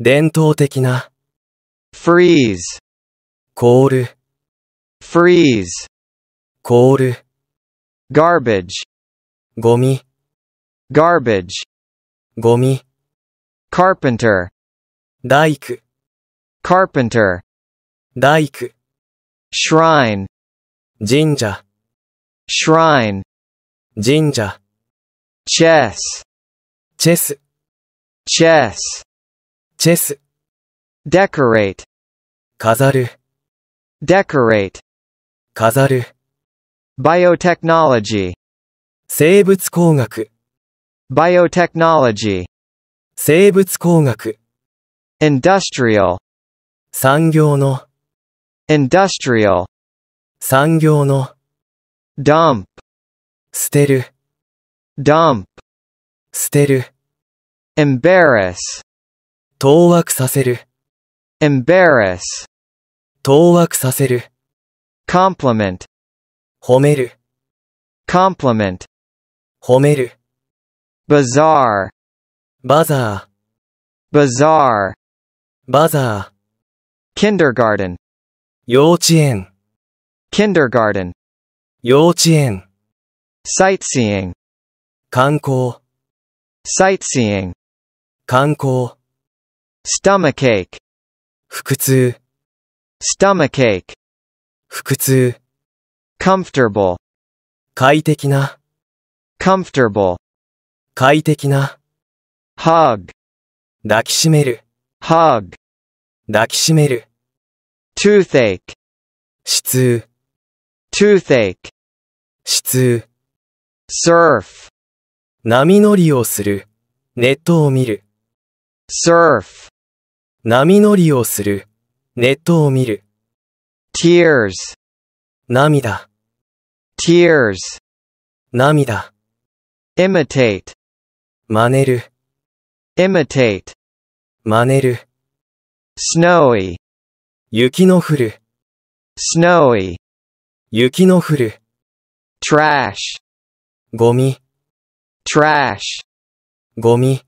伝統的な freeze 凍る freeze 凍る garbage ゴミ garbage ゴミ carpenter 大工 carpenter 大工 shrine 神社 shrine 神社 chess チェス chess チェス decorate 飾る decorate 飾る biotechnology 生物工学 biotechnology 生物工学 industrial 産業の industrial 産業の dump 捨てる dump 捨てる embarrass 当惑させる embarrass 当惑させる compliment 褒める compliment 褒める bazaar バザー bazaar バザー kindergarten 幼稚園 kindergarten 幼稚園 sightseeing 観光 sightseeing 観光 stomachache 腹痛 stomachache 腹痛 comfortable 快適な comfortable 快適な hug 抱きしめる hug 抱きしめる toothache 頭痛 toothache 頭痛 surf 波乗りをするネットを見る surf 波乗りをするネットを見る tears 涙 tears 涙 imitate 真似る imitate 真似る snowy 雪の降る snowy 雪の降る trash ゴミ trash ゴミ